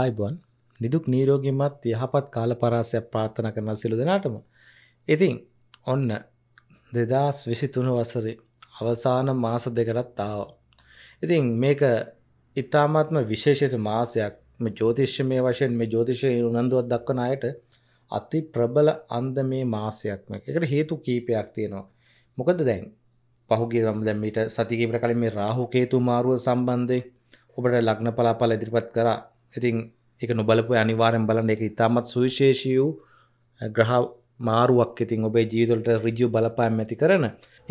ආයිබන් නිදුක් නීරෝගිමත් යහපත් කාලපරාසයක් ප්‍රාර්ථනා කරන සිලු දෙනාටම. ඉතින් ඔන්න දෙදස් විසිතුුණු වසර අවසාන මාස දෙකටත් ආව. ඉතින් මේක ඉතාමත්ම විශේෂයට මාසයක් මේ ජෝතිශ්‍යමය වශයෙන් මේ ජෝතිෂය උනන්දුවත් දක්වන අයට අති ප්‍රබල අන්ද මේ මාසයක්ම එකට හේතු කීපයක් තියෙනවා. මොකද දැන් පහුගේ ගම් දැම්මට සතිකීපට කලින් මේ රාහුකේතු මාරුව සම්බන්ධය ඔබට ලග්න පලාපල ඉදිරිපත් කරා ඉතින් එක නොබලපු අනිවාරෙන් බලන්න එක ඉතාමත් සුවිශේෂී වූ ග්‍රහ මාරුවක් ඉතින් ඔබේ ජීවිතවලට රිජු බලපෑම් ඇති කරන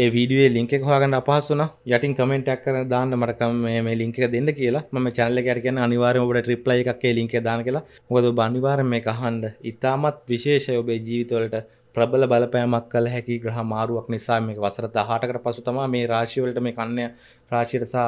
ඒ වීඩියෝ ලින්ක එක හොයාගන්න අපහසු වුණා යටින් කමෙන්ට් එකක් කරලා දාන්න මට කම මේ ලින්ක් එක දෙන්න කියලා මම channel එකට කියන්නේ අනිවාර්යයෙන් ඔබට reply එකක් ඒ ලින්ක් එක දාන්න කියලා මොකද ඔබ අනිවාර්යෙන් මේක අහන්න ඉතාමත් විශේෂයි ඔබේ ජීවිතවලට ප්‍රබල බලපෑමක් කළ හැකි ග්‍රහ මාරුවක් නිසා මේක වසර 18කට පසු තමයි මේ රාශිය වලට මේ කන්‍ය රාශියට සහ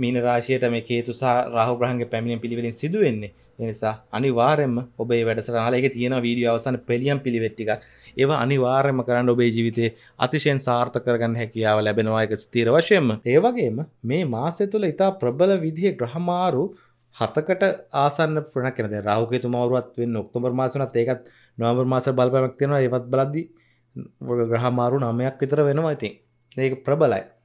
මීන රාශයට මේ කේතු සහ රාහු ග්‍රහන්ගේ පැමිණීම පිළිවෙලින් සිදු වෙන්නේ. ඒ නිසා අනිවාර්යයෙන්ම ඔබේ වැඩසටහන ඒක තියෙන වීඩියෝ අවසන් පෙළියම් පිළිවෙත් ටිකක්. ඒවා අනිවාර්යයෙන්ම කරන්න ඔබේ ජීවිතේ අතිශයින් සාර්ථක කරගන්න හැකියාව ලැබෙනවා ඒක ස්ථිර වශයෙන්ම. ඒ වගේම මේ මාසය තුළ ඉතා ප්‍රබල විදිහේ ග්‍රහමාරු හතකට ආසන්න ප්‍රණ කෙනද රාහුකේතු මවරුවත් වෙන්න ඔක්තෝබර් මාසනත් ඒකත් නොවම්බර් මාස බලපෑමක් තියෙනවා ඒවත් බලද්දි ග්‍රහමාරු නමයක් විතර වෙනවා ඉතින් ඒක ප්‍රබලයි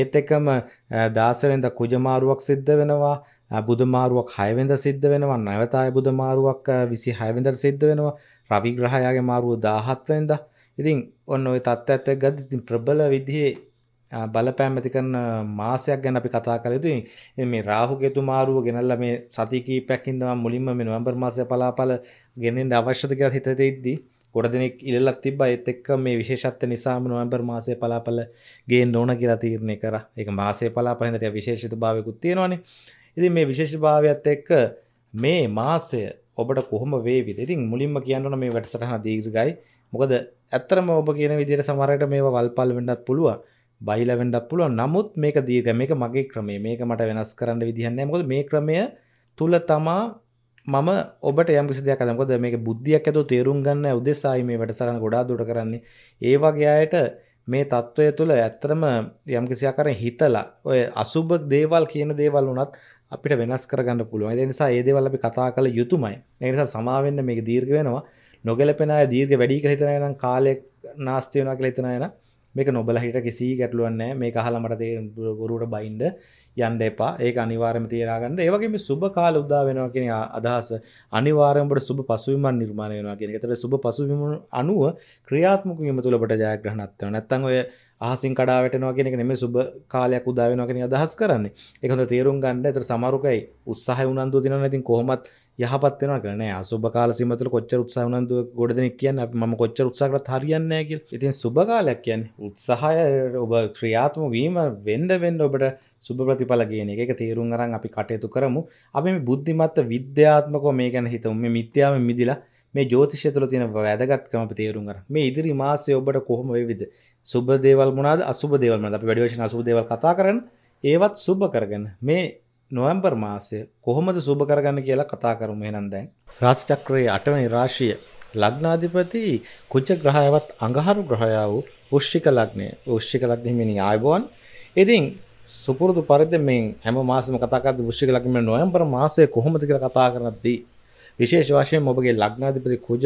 ඒත් එකම දාසවෙන්ද කුජමාරුවක් සිද්ධ වෙනවා බුදුමාරුවක් හයවෙද සිද්ධ වෙනවා නැවතාය බුදමාරුවක් විසි හයවෙදර සිද්ධ වෙනවා රවිග්‍රහයාගේ මාරුව දාහත්වෙන්ද ඉතින් ඔන්න ඔය තත්ත් ඇත්ත ගද ඉතින් ප්‍රබල විදිහේ බලපෑම් ඇති කරන මාසයක් ගැන අපි කතා කළ යුතුයි මේ රාහුකේතු මාරුව ගෙනල්ලා මේ සතිකී පැකින්දම මුලින්ම මේ නොවැම්බර් මාසය පලාපල ගෙනෙන්න අවශ්‍යද කියලා හිතට ඉද්දී ගොඩදෙනෙක් ඉල්ලත් තිබ එත් එක්ක මේ විශේෂත්ව නිසාම නොවම්බර් මාසය පලාපල ගේ නොන කියලා තීරණය කර එක මාසේ පලාපහහිදට විශේෂිත භාවකුත් තියෙනවානේ ඉති මේ විශේෂ භාවයක්ත් එක්ක මේ මාසය ඔබට කොහොම වේවි ඉතින් මුලින්ම කියන්නන මේ වැටසටහ දීර්ගයි මොකද ඇත්තරම ඔබ කියන විදිර සමරයට මේ වල්පල් වෙඩත් පුළුව බයිල වෙඩක් පුළුව නමුත් මේක දීර්ග මේක මගේ ක්‍රමේ මේක මට වෙනස් කරන්න විදිහන්න මොද මේ ක්‍රමය තුළ තමා මම ඔබට යම්කිසි දෙයක් අදමකොද මේක බුද්ධියක් ඇතු තේරුම් ගන්න උදෙසායි මේ වැඩසටහන ගොඩාක් දුරට කරන්නේ ඒ වගේ අයට මේ తত্ত্বය තුළ ඇත්තම යම්කිසි ආකාරයෙන් හිතලා ඔය අසුබ දේවල් කියන දේවල් උනත් අපිට වෙනස් කරගන්න පුළුවන් ඒ නිසා මේ දේවල් අපි කතා කළ යුතුමයි ඒ නිසා සමාවෙන්න මේක දීර්ඝ වෙනවා නොගැලපෙන අය දීර්ඝ වැඩි කියලා හිතන අය නම් කාලයක් නාස්ති වෙනවා කියලා හිතන අය නම් මේක නොබල හිට කිසි ගැටලුවන්නේ මේ කහලමට තේ ගුරුට බයින්ද යන්ඩ එපා ඒ අනිවාරම තේරාගන්න ඒවගේම සුබ කාල උද්දා වෙනවා කියෙන අදහස අනිවාරමට සුබ පසුවිමන් නිර්මාණය වෙනවා කියෙන තර සුබ පසුවිම අනුව ක්‍රියාත්මක ීම තුළට ජයග්‍රහනත්ව නැත්තන් ඔය හසින් කඩාවටනවා කියෙනෙ නෙම සුබ කාලයක් උදාවෙනවා කෙන අදහස් කරන්නේ එකඳ තේරුම් ගන්න ඇතර සමරුකයි උත්සාහ උනන්තු දින ඉතින් කොහොමත් යහපත් වෙන කරන අසුභ කාල සිමතුල කොච්චර උත්සාහනන්ද ගොඩ දෙනෙක් කියන්න ම කොච්චර උත්සාහකට හරියන්නේ කියල ඉතින් සුභකාලයක් කියන්න උත්සාහය ඔබ ක්‍රියාත්ම වීම වෙන්ඩ වෙන්ඩ ඔබට සුභ ප්‍රතිඵල කියන එක තේරුම් අරන් අපි කටයුතු කරමු අපි බුද්ධිමත්ත විද්‍යාත්මකෝ මේ ගැන හිතවම මිත්‍යාව මිදිලා මේ ජෝතිෂය තුළ තියෙන වැදගත්කම තේරුම් කර මේ ඉදිරි මාසය ඔබට කොහොම වෙවිද සුබ දේවල් මොනාද අසුබ දේවල් මද අපි වැඩිවශන අසුබ දේවල් කතා කරන්න ඒවත් සුබ කරගන්න මේ නොවම්බර් මාසය කොහොමද සුභ කරගන්න කියලා කතා කරමු එහෙනම් දැන් රාශිචක්‍රයේ 8 වෙනි රාශිය ලග්නාධිපති කුජ ග්‍රහයවත් අඟහරු ග්‍රහයා වූ වෘශ්චික ලග්නය. වෘශ්චික ලග්නෙ හිමිනි ආයුබෝවන්. ඉතින් සුපුරුදු පරිදි මේ හැම මාසෙම කතා කරද්දී වෘශ්චික ලග්නෙ නොවැම්බර් මාසයේ කොහොමද කියලා කතා කරනදී විශේෂ වශයෙන් ඔබගේ ලග්නාධිපති කුජ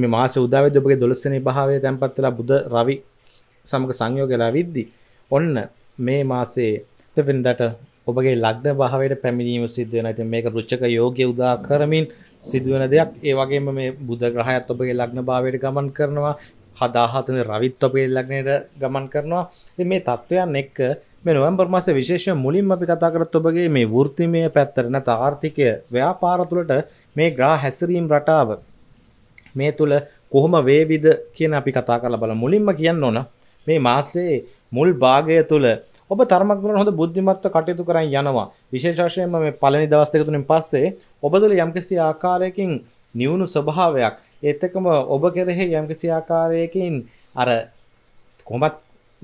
මේ මාසයේ උදා වෙද්දී ඔබගේ 12 වෙනි භාවයේ තැන්පත් වෙලා බුධ රවි සමග සංයෝගයලා විද්දී ඔන්න මේ මාසයේ දෙවෙනිදාට ඔබගේ ලග්න භාවයට පැමිණීම සිද්ධ වෙනවා. ඉතින් මේක රුචක යෝග්‍ය උදා කරමින් සිදුවන දෙයක්. ඒ වගේම මේ බුධ ග්‍රහයත් ඔබගේ ලග්න භාවයට ගමන් කරනවා. 17 රවිත් ඔබේ ලග්නයට ගමන් කරනවා. ඉතින් මේ தත්වයන් එක්ක මේ නොවැම්බර් මාසේ විශේෂයෙන් මුලින්ම අපි කතා කරත් ඔබගේ මේ වෘත්තිමය පැත්තට නැත් ආර්ථිකය ව්‍යාපාර තුළට මේ ග්‍රහ හැසිරීම රටාව මේ තුළ කොහොම වේවිද කියන අපි කතා කරලා බලමු. මුලින්ම කියන්න ඕන මේ මාසේ මුල් භාගය තුළ ඔබ තරමක් දුරට හොඳ බුද්ධිමත්ව කටයුතු කරන් යනවා විශේෂ වශයෙන්ම මේ පළවෙනි දවස් දෙක තුනෙන් පස්සේ ඔබ තුළ යම්කිසි ආකාරයකින් නිවුණු ස්වභාවයක් ඒත් එක්කම ඔබ කෙරෙහි යම්කිසි ආකාරයකින් අර කොහොමත්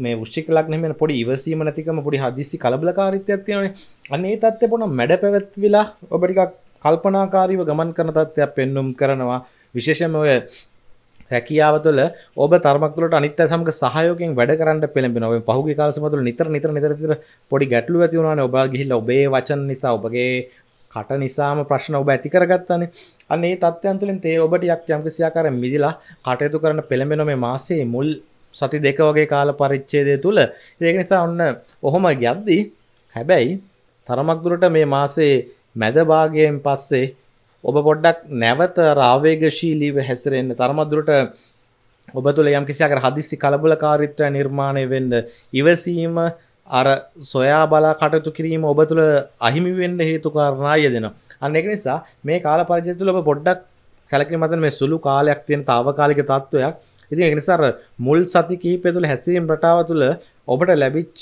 මේ වෘශ්චික ලග්නෙ මෙන්න පොඩි ඉවසීම නැතිකම පොඩි හදිස්සි කලබලකාරීත්වයක් තියෙනවනේ අන්න ඒ தත්ත්වය පොඩ මැඩ පැවැත්විලා ඔබ ටිකක් කල්පනාකාරීව ගමන් කරන தත්ත්වයක් පෙන්눔 කරනවා විශේෂයෙන්ම ඔය රැකියාව තුළ ඔබ තරමක්තුලට අනිත් සමක සහයෝකෙන් වැඩ කරන්න පෙළඹෙන ඔබ පහුගිය කාලෙ තුළ නිතර නිතර නිතර නිතර පොඩි ගැටලු ඇති වුණානේ ඔබ ගිහිල්ලා ඔබේ වචන නිසා ඔබගේ කට නිසාම ප්‍රශ්න ඔබ ඇති කරගත්තානේ අන්න ඒ තත්ත්වයන් තුළින් තේ ඔබට යක් යම්කිසි ආකාරයෙන් මිදිලා කටයුතු කරන්න පෙළඹෙන මේ මාසයේ මුල් සති දෙක වගේ කාල පරිච්ඡේදය තුළ ඒක නිසා ඔන්න ඔහොම යද්දී හැබැයි තරමක් දුරට මේ මාසේ මැද භාගයෙන් පස්සේ ඔබ පොඩ්ඩක් නැවත රාවේගශීලීව හැසිරෙන්න්න තරමදුරට ඔබ තුළ යම් කිසිකර හදිසි කලබල කාරිත්‍ර නිර්මාණය වෙන්ඩ ඉවසීම අර සොයා බලා කටතු කිරීම ඔබ තුළ අහිමිවෙන්න හේතු කාරණාය දෙෙන අන්න එක නිසා මේ කාල පරිජතුල ඔබ පොඩ්ඩක් සැලකි මතන මේ සුළු කාලයක් තියෙන තාවකාලික තත්ත්වයක් ඉතින් එකනිසාර මුල් සති කීපය තුළ හැසිරීම් රටාව තුළ ඔබට ලැබිච්ච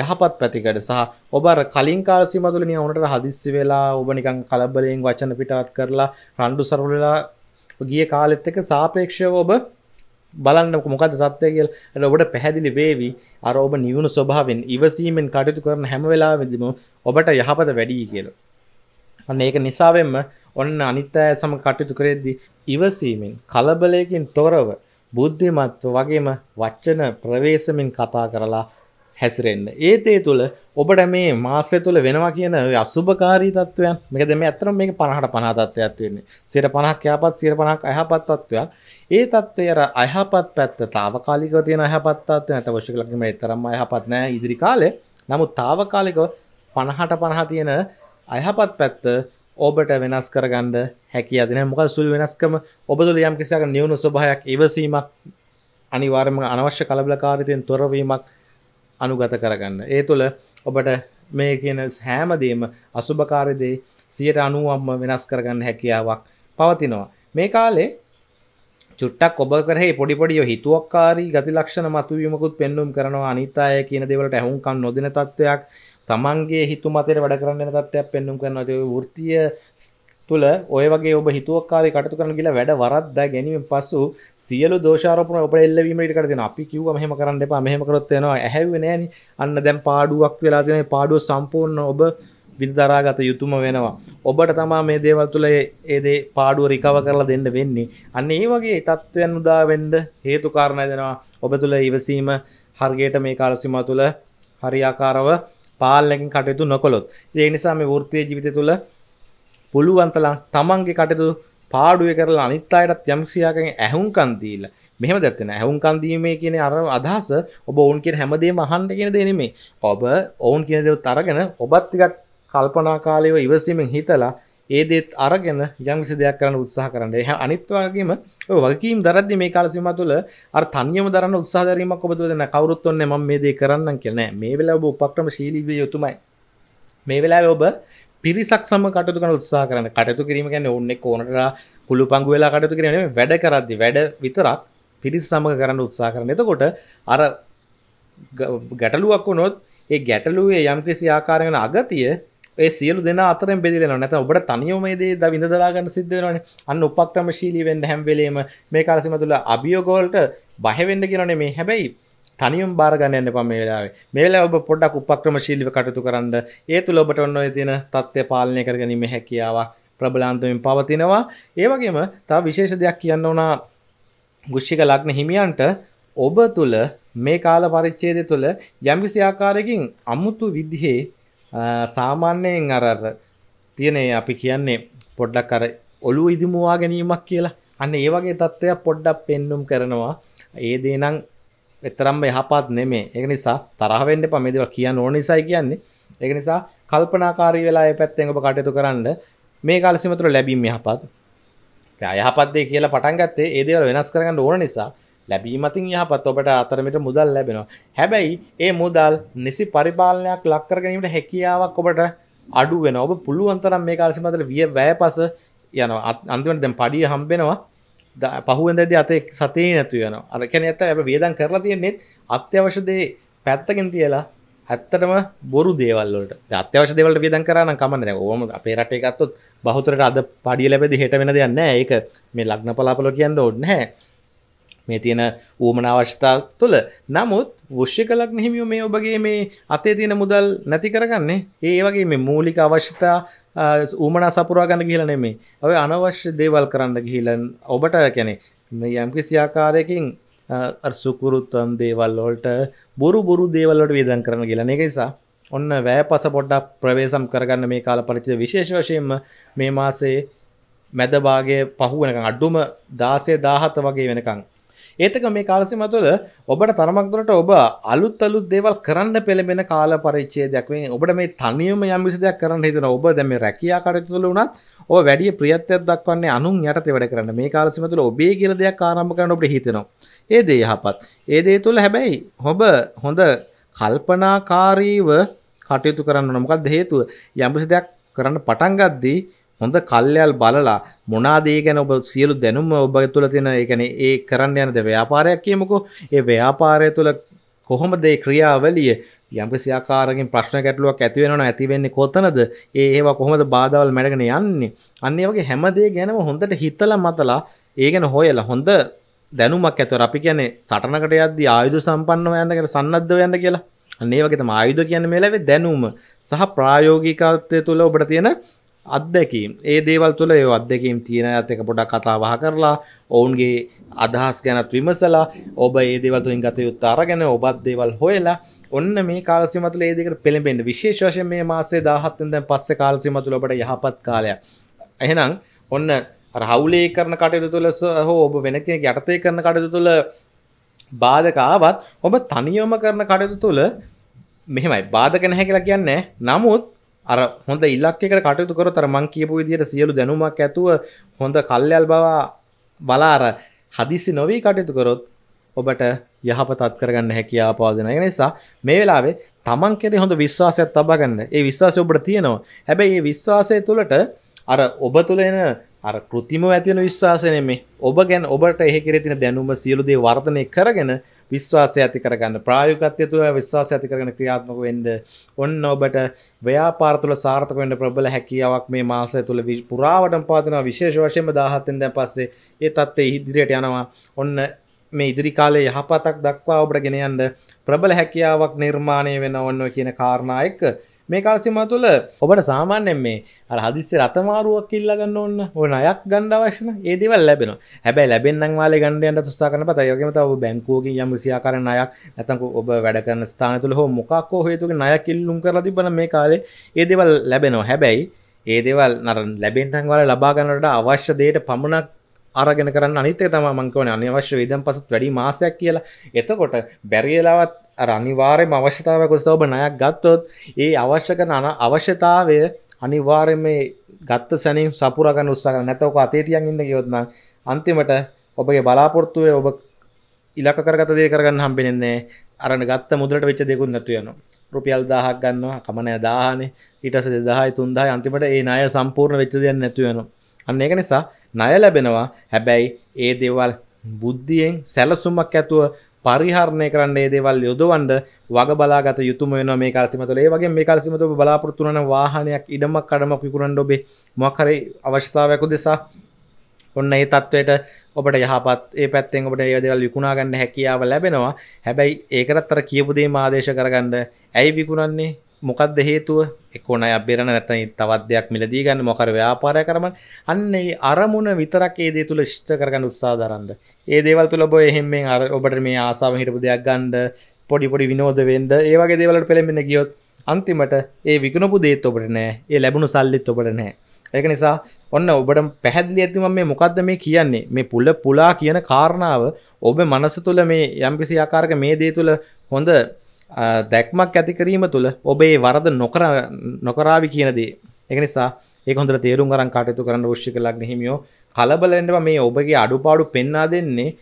යහපත් පැතිකට සහ ඔබර කලින් කාසි මතුල නියවනට හදිස්සි වෙලා ඔබ නිකං කලබලයෙන් වචන පිටාත් කරලා රණ්ඩු සරලලා ගිය කාලෙත් එක සාපේක්ෂව ඔබ බලන්න මොකද තත්වය කියල් ඔබට පැහැදිලි වේවි අර ඔබ නිවුණු ස්වභාවෙන් ඉවසීමෙන් කටයුතු කරන හැම වෙලා විදිම ඔබට යහපත වැඩී කියල අන්න ඒක නිසාවෙන්ම ඔන්න අනිත්‍යය සම කටයුතු කරෙද්දි ඉවසීමෙන් කලබලයකින් තොරව බුද්ධිමත්ව වගේම වච්චන ප්‍රවේශමින් කතා කරලා හැසිරෙන්න්න. ඒතේ තුළ ඔබට මේ මාසය තුළ වෙනවා කියන අසුභකාරී තත්වයන් මෙකද මේ ඇතරම මේ පණහට පනාතත්වයක් තියන්නේ සිර පණක් යාපත් සිර පණක් අයහපත්වත්වයක් ඒ තත්වයර අයහපත් පැත්ත තාවකාලික තියෙන අයහපත්තාත්ව ඇත වශකලකම එතරම් අයහපත් නෑ ඉදිරි කාලේ නමුත් තාවකාලික පණහට පණහ තියෙන අයහපත් පැත්ත ඔබට වෙනස් කරගන්න හැකි අදන මොක සුල් වෙනස්කම ඔබතුළ යම් කිසික නියුණු ස්වභායක් ඉවසීමක් අනිවාර්ම අනවශ්‍ය කලබලකාරිතයෙන් තොරවීමක් අනුගත කරගන්න. ඒ තුළ ඔබට මේ කියන හැමදීම අසුභකාරදේ සියට අනුවම්ම වෙනස් කරගන්න හැකියාවක් පවතිනවා. මේ කාලේ චුට්ටක් ඔබ කරහේ පොඩිපොඩිය හිතුවක්කාරී ගති ලක්ෂණ මතුවීමකුත් පෙන්නුම් කරනවා අනිතාය කියන දෙවලට ඇහුම්කන් නොදන තත්ත්වයක් තමන්ගේ හිතුමතයට වැඩ කරන්න තත්ත්වයක් පෙන්නුම් කරන ෘතිය තුළ ඔය වගේ ඔබ හිතුවක්කාරය කටතු කරන කියලා වැඩ වරද්දා ගැනීම පසු සියලු දෝෂාරපන ඔබ එල්ලවීමට කරතින අපි කිව්ව මෙහම කරන්න එපා මෙහම කරොත්වෙනවා ඇහැවනෑන අන්න දැම් පාඩුවක් වෙලා තින පාඩුව සම්පූර්ණ ඔබ විදරාගත යුතුම වෙනවා ඔබට තමා මේ දේවල් තුළ ඒදේ පාඩුව රිකව කරලා දෙන්න වෙන්නේ අන්න ඒ වගේ තත්ත්වයන් උදා වෙන්ඩ හේතු කාරණය දෙනවා ඔබ තුළ ඉවසීම හර්ගේට මේ කාලසිම තුළ හරියාකාරව පාල්ලකින් කටයුතු නොකොළොත් ඒ නිසා මේ වෘත්තිය ජීවිතය තුළ පුළුවන්තලම් තමන්ගේ කටයුතු පාඩුව කරලා අනිත් අයටත් යම් ක්‍රියාවකින් ඇහුම්කන් දීලා මෙහෙම දැත්තෙන ඇහුම්කන් දීමේ කියන අර අදහස ඔබ ඔවුන් කියන හැමදේම අහන්න කියන දේ නෙමෙයි. ඔබ ඔවුන් කියන දේත් අරගෙන ඔබත් ටිකක් කල්පනාකාරීව ඉවසීමෙන් හිතලා ඒදෙත් අරගෙන යම්කිසි දෙයක් කරන්න උත්සාහ කරන්න එහ අනිත්වාගේම වගකීම් දරද්දි මේ කාලසිම තුළ අර තනියම දරන්න උත්සාහරීමක් ඔබතුවදන කවරුත් ඔන්න ම මේ දේ කරන්න කියනෑ මේ වෙලා ඔබ උපක්‍රම ශීලීවිය යුතුමයි මේ වෙලා ඔබ පිරිසක් සම කටතු කන උත්සා කරන කටතු කිරීම ගැන ඔන්න කෝනට කුළු පංගු වෙලා කටතු කිරීම වැඩ කරද්දි වැඩ විතරක් පිරිස් සමඟ කරන්න උත්සා කරන එතකොට අර ගැටලුවක් වුණොත් ඒ ගැටලුවේ යම් කිසි ආකාරගෙන අගතිය ඒ සියලු දෙෙන අතරෙන් බෙදිලෙන නැත ඔබට තනියෝමේදේ ද විඳදලාගන්න සිද්ධවන අන්න උපක්්‍රමශීලී වෙන්ඩ හැම්වෙලීම මේ කාලසිමතුල අභියෝගෝල්ට බහවෙන්ඩ කියරනේ මේ හැබැයි තනියම් බාරගණයන්න පම වෙලාවේ මේලා ඔබ පොඩක් උපක්‍රම ශීලිව කටතු කරන්න ඒ තුළ ඔබට ඔන්න තින තත්ත්ය පාලනය කරගනීම හැකියාව ප්‍රබලාන්තුමින් පවතිනවා ඒවගේම තා විශේෂ දෙයක් කියන්න ඕනා ගුෂ්ික ලක්න හිමියන්ට ඔබ තුළ මේ කාල පරිච්චේදය තුළ යම්කිසි ආකාරයකින් අමුතු විදිහේ සාමාන්‍යයෙන් අරර තියනේ අපි කියන්නේ පොඩ්ඩක් අර ඔලු ඉදිමුවා ගැනීමක් කියලා අන්න ඒ වගේ තත්ත්වයක් පොඩ්ඩක් පෙන්නුම් කරනවා ඒ දේ නම් එතරම්ම යහපත් නෙමේ ඒක නිසා තරහ වෙන්න එපා මේ දේවල් කියන්න ඕන නිසායි කියන්නේ ඒක නිසා කල්පනාකාරී වෙලා ඒ පැත්තෙන් ඔබ කටයුතු කරන්න මේ කාලසීම තුළ ලැබීම යහපත් අයහපත් දේ කියලා පටන් ගත්තේ ඒ දේවල් වෙනස් කරගන්න ඕන නිසා ලැබීමතින් යහපත් ඔබට අතරමට මුදල් ලැබෙනවා. හැබැයි ඒ මුදල් නිසි පරිපාලනයක් ලක්කර ගැනීමට හැකියාවක් ඔබට අඩු වෙන ඔබ පුළුවන්තරම් මේ කාලසිමතර විය වැය පස යන අන්තිමට දැන් පඩිය හම්බෙනවා පහුවෙන්දද අත සතේ නැතු යන අරකැන ඇත ඇ වියදන් කරලා තියෙන්නේෙත් අත්‍යවශ්‍යදේ පැත්තකින් තියලා ඇත්තටම බොරු දේවල්ලට අත්‍යවශ දෙවලට වියදන් කරන කමන්න ඕම අපේ රටේ ගත්තොත් බහතුරට අද පඩිය ලැබෙදි හට වෙන දෙන්න ඒක මේ ලක්න පලාපල කියන්න ඔන්න හැ මේ තියෙන ඌමන අවශ්‍යතා තුළ නමුත් වෘෂ්‍ය කලක් නහිමියෝ මේ ඔබගේ මේ අතේ තියෙන මුදල් නැති කරගන්නේ ඒ වගේ මේ මූලික අවශ්‍යතා ඌමනා සපුරා ගන්න කියලා නෙමේ ඔය අනවශ්‍ය දේවල් කරන්න ගිහිලන් ඔබට කැනෙ යම්කිසි ආකාරයකින් සුකුරුත්වම් දේවල් වලට බොරු බොරු දේවල්ලට වේදන් කරන කියලා එක නිසා ඔන්න වැෑ පස පොඩ්ඩක් ප්‍රවේසම් කරගන්න මේ කාල පරිචිත විශේෂ වශයෙන්ම මේ මාසේ මැදභාගේ පහුවනකං අඩ්ඩුම දාසේ දාහත වගේ වෙනකං ඒතක මේ කාලසිම තුළ ඔබට තරමක්දුරට ඔබ අලුත් අලුත් දේවල් කරන්න පෙළඹෙන කාල පරිච්චේ දෙයක්වෙන් ඔබට මේ තනියම යම්විසි දෙයක් කරන්න හිතන ඔබ දැම රැකයා කරතුළ වුණත් ඔ වැඩිය ප්‍රියත්තයක් දක්වන්නේ අනුන් යටත වැඩ කරන්න මේ කාලසිම තුළ ඔබේ කියල දෙයක් ආරම්භ කරන්න ඔබට හිතෙනවා ඒ දේ යහපත් ඒ දේ තුළ හැබැයි හොබ හොඳ කල්පනාකාරීව කටයුතු කරන්න නොමකක් හේතුව යම්පසි දෙයක් කරන්න පටන්ගද්දී හොඳ කල්යල් බලලා මොනාදේ ගැන ඔබ සියලු දැනුම ඔබ තුළ තියෙන ඒ කියන්නේ ඒ කරන්න යන ව්‍යාපාරයක් කියමුකෝ ඒ ව්‍යාපාරය තුළ කොහොමද ඒ ක්‍රියාවලිය යම්කිසි ආකාරකින් ප්‍රශ්න ගැටලුවක් ඇති වෙනවද නැති වෙන්නේ කොතනද ඒ ඒවා කොහොමද බාධාවල් මැඩගෙන යන්නේ අන්න ඒ වගේ හැම දෙයක් ගැනම හොඳට හිතලා මතලා ඒ ගැන හොයලා හොඳ දැනුමක් ඇතුව අපි කියන්නේ සටනකට යද්දී ආයුධ සම්පන්නව යන්න කියලා සන්නද්ධව යන්න කියලා අන්න ඒ වගේ තමයි ආයුධ කියන්නේ මේ ලැබේ දැනුම සහ ප්‍රායෝගිකත්වය තුළ ඔබට තියෙන අත්දැකීම් ඒ දේවල් තුළ ඒ අත්දැකීම් තියෙන ඇත එක පොඩක් කතාවහ කරලා ඔවුන්ගේ අදහස් ගැනත් විමසලා ඔබ ඒ දේවල්තුලින් ගත යුත්ත අරගැන ඔබත් දේවල් හොයලා ඔන්න මේ කාලසිමතුල ඒදකට පෙළඹෙන්ට විශේෂ වශයෙන් මේ මාසේ දාහත්තෙන් දැන් පස්ස කාලසිමතුල ඔබට යහපත් කාලය එහෙනම් ඔන්න රහුලේ කරන කටයුතු තුළ හෝ ඔබ වෙන කෙනෙක් යටතේ කරන කටයුතු තුළ බාධකාවත් ඔබ තනියම කරන කටයුතු තුළ මෙහෙමයි බාධක නැහැ කියලා කියන්නේ නමුත් අර හොඳ ඉල්ලක්කට කටයුතු කර තර මං කියපු විදියට සියලු දැනුමක් ඇතුව හොඳ කල්යල් බව බලාර හදිසි නොවී කටයුතු කරොත් ඔබට යහපතත් කරගන්න හැකි ආපාදන නිසා මේ වෙලාවේ තමන් කෙරේ හොඳ විශ්වාසයක් තබා ගන්න. ඒ විශ්වාසය ඔබට තියෙනවා. හැබැයි මේ විශ්වාසය තුළට අර ඔබ තුළ එන අර કૃතිමව ඇති වෙන විශ්වාසය නෙමෙයි. ඔබ ගැන ඔබට එහි කෙරේ තියෙන දැනුම සියලු දේ වර්ධනය කරගෙන විශ්වාසය ඇති කරගන්න ප්‍රායෝගිකත්වය තුළ විශ්වාසය ඇති කරගෙන ක්‍රියාත්මක වෙන්න ඔන්න ඔබට ව්‍යාපාර තුළ සාර්ථක වෙන්න ප්‍රබල හැකියාවක් මේ මාසය තුළ පුරාවටම පවතිනවා විශේෂ වශයෙන්ම 17 වෙනිදා පස්සේ ඒ தත්ත්වය ඉදිරියට යනවා ඔන්න මේ ඉදිරි කාලේ යහපතක් දක්වා ඔබට ගෙන යන්න ප්‍රබල හැකියාවක් නිර්මාණය වෙන ඔන්න කියන කාරණා එක්ක මේ කාල්සිම තුළ ඔබට සාමාන්‍යෙන් මේ හදිස්සේ රතමාරුවක් ඉල්ලගන්න ඔන්න ඕන අයක් ගණ්ඩ අවශ්‍යන ඒදවල් ලැබෙන හැබැ ලැබෙන්න්නම් වාල ගණඩයන්ට තුස්සාකන පතයගම තව බැංකෝකින් යම්සියාකර නයක් ඇතක ඔබ වැඩකන ස්ථානතුළ හෝ මොකක්කෝ හේතුක නයකිල්ලුම් කරති බන මේ කාලේ ඒදවල් ලැබෙනවා හැබැයි ඒදවල් නර ලැබෙන්ටන් වල ලබාගන්නට අවශ්‍ය දේට පමණක් අරගෙන කරන්න අනිතේ තම මංකවන අනවශ්‍ය විදම් පසත් වැඩි මාසයක් කියලා එතකොට බැරිලාවත් අනිවාරයම අවශ්‍යතාවයක් ඔස්තව බනයක් ගත්තොත් ඒ අවශ්‍යක නන අවශ්‍යතාවය අනිවාර්ය මේ ගත්ත සැනීම් සපුරගන්න උත්සාහ නැතවක අතේතියන් ඉන්න ගයොත්න අන්තිමට ඔබගේ බලාපොරත්තුවේ ඔබ ඉලක කරගත දේ කරගන්න හම්බෙනෙන්නේ අරන ගත්ත මුදලට වෙච්ච දෙකුත් නැතු යන රුපියල් දාහක් ගන්නවා කමනය දාහනේ ඊටස දෙදාහයි තුන්දායි අන්තිමට ඒ අය සම්පූර්ණ වෙච්ච දෙයක් නැතු යනවා අන්න ඒක නිසා ණය ලැබෙනවා හැබැයි ඒ දේවල් බුද්ධියෙන් සැලසුමක් ඇතුව පරිහරණය කරන්න දේවල් යොදවන්ඩ වග බලාගත යුතුම වෙන මේ කාසිමතුලේ වගේ මේ කාසිමත බලාපොරත්තුවන වාහනයක් ඉඩමක් කඩමක් විකුරන්ඩ ඔබේ මොකර අවශ්‍යතාවයකු දෙසා ඔන්න ඒ තත්වයට ඔබට යහපත් ඒ පැත්තෙන් ඔබට ඒදවල් විකුණාගන්න හැකියාව ලැබෙනවා හැබැයි ඒකරත්තර කියපුදේ මාදේශ කරගන්න ඇයි විකුණන්නේ මොකක්ද හේතුව එක්කෝන අබෙරන නැතයි තවත් දෙයක් මිලදී ගන්න මොකර ව්‍යාපාරය කරමන් අන්න ඒ අරමුණ විතරක් ඒ දේ තුළ ෂ්ට කරගන්න උත්සා දරන්න ඒ දේවල් තුළ බොය එහෙමෙන් අර ඔබට මේ ආසාාව හිටපු දෙයක් ගන්ඩ පොඩිපොඩි විනෝද වෙන්ඩ ඒවගේ දේවලට පෙළෙමෙන ගියොත් අන්තිමට ඒ විකුණපු දේත් ඔබට නෑ ඒ ලැබුණු සල්ලිත් ඔබට නෑ ඒක නිසා ඔන්න ඔබට පැහැදිලි ඇතිම මේ මොකක්ද මේ කියන්නේ මේ පුල පුලා කියන කාරණාව ඔබ මනස තුළ මේ යම්කිසි ආකාරක මේ දේ තුළ හොඳ දැක්මක් ඇතිකිරීම තුළ ඔබේ වරද නොකර නොකරාවි කියනදේ එකනිසා ඒකොඳ තේරුම් අරන් කටයුතු කරන්න ෘෂ්ි කලක් හිමියෝ කලබලෙන්ටම මේ ඔබගේ අඩුපාඩු පෙන්නා දෙන්නේ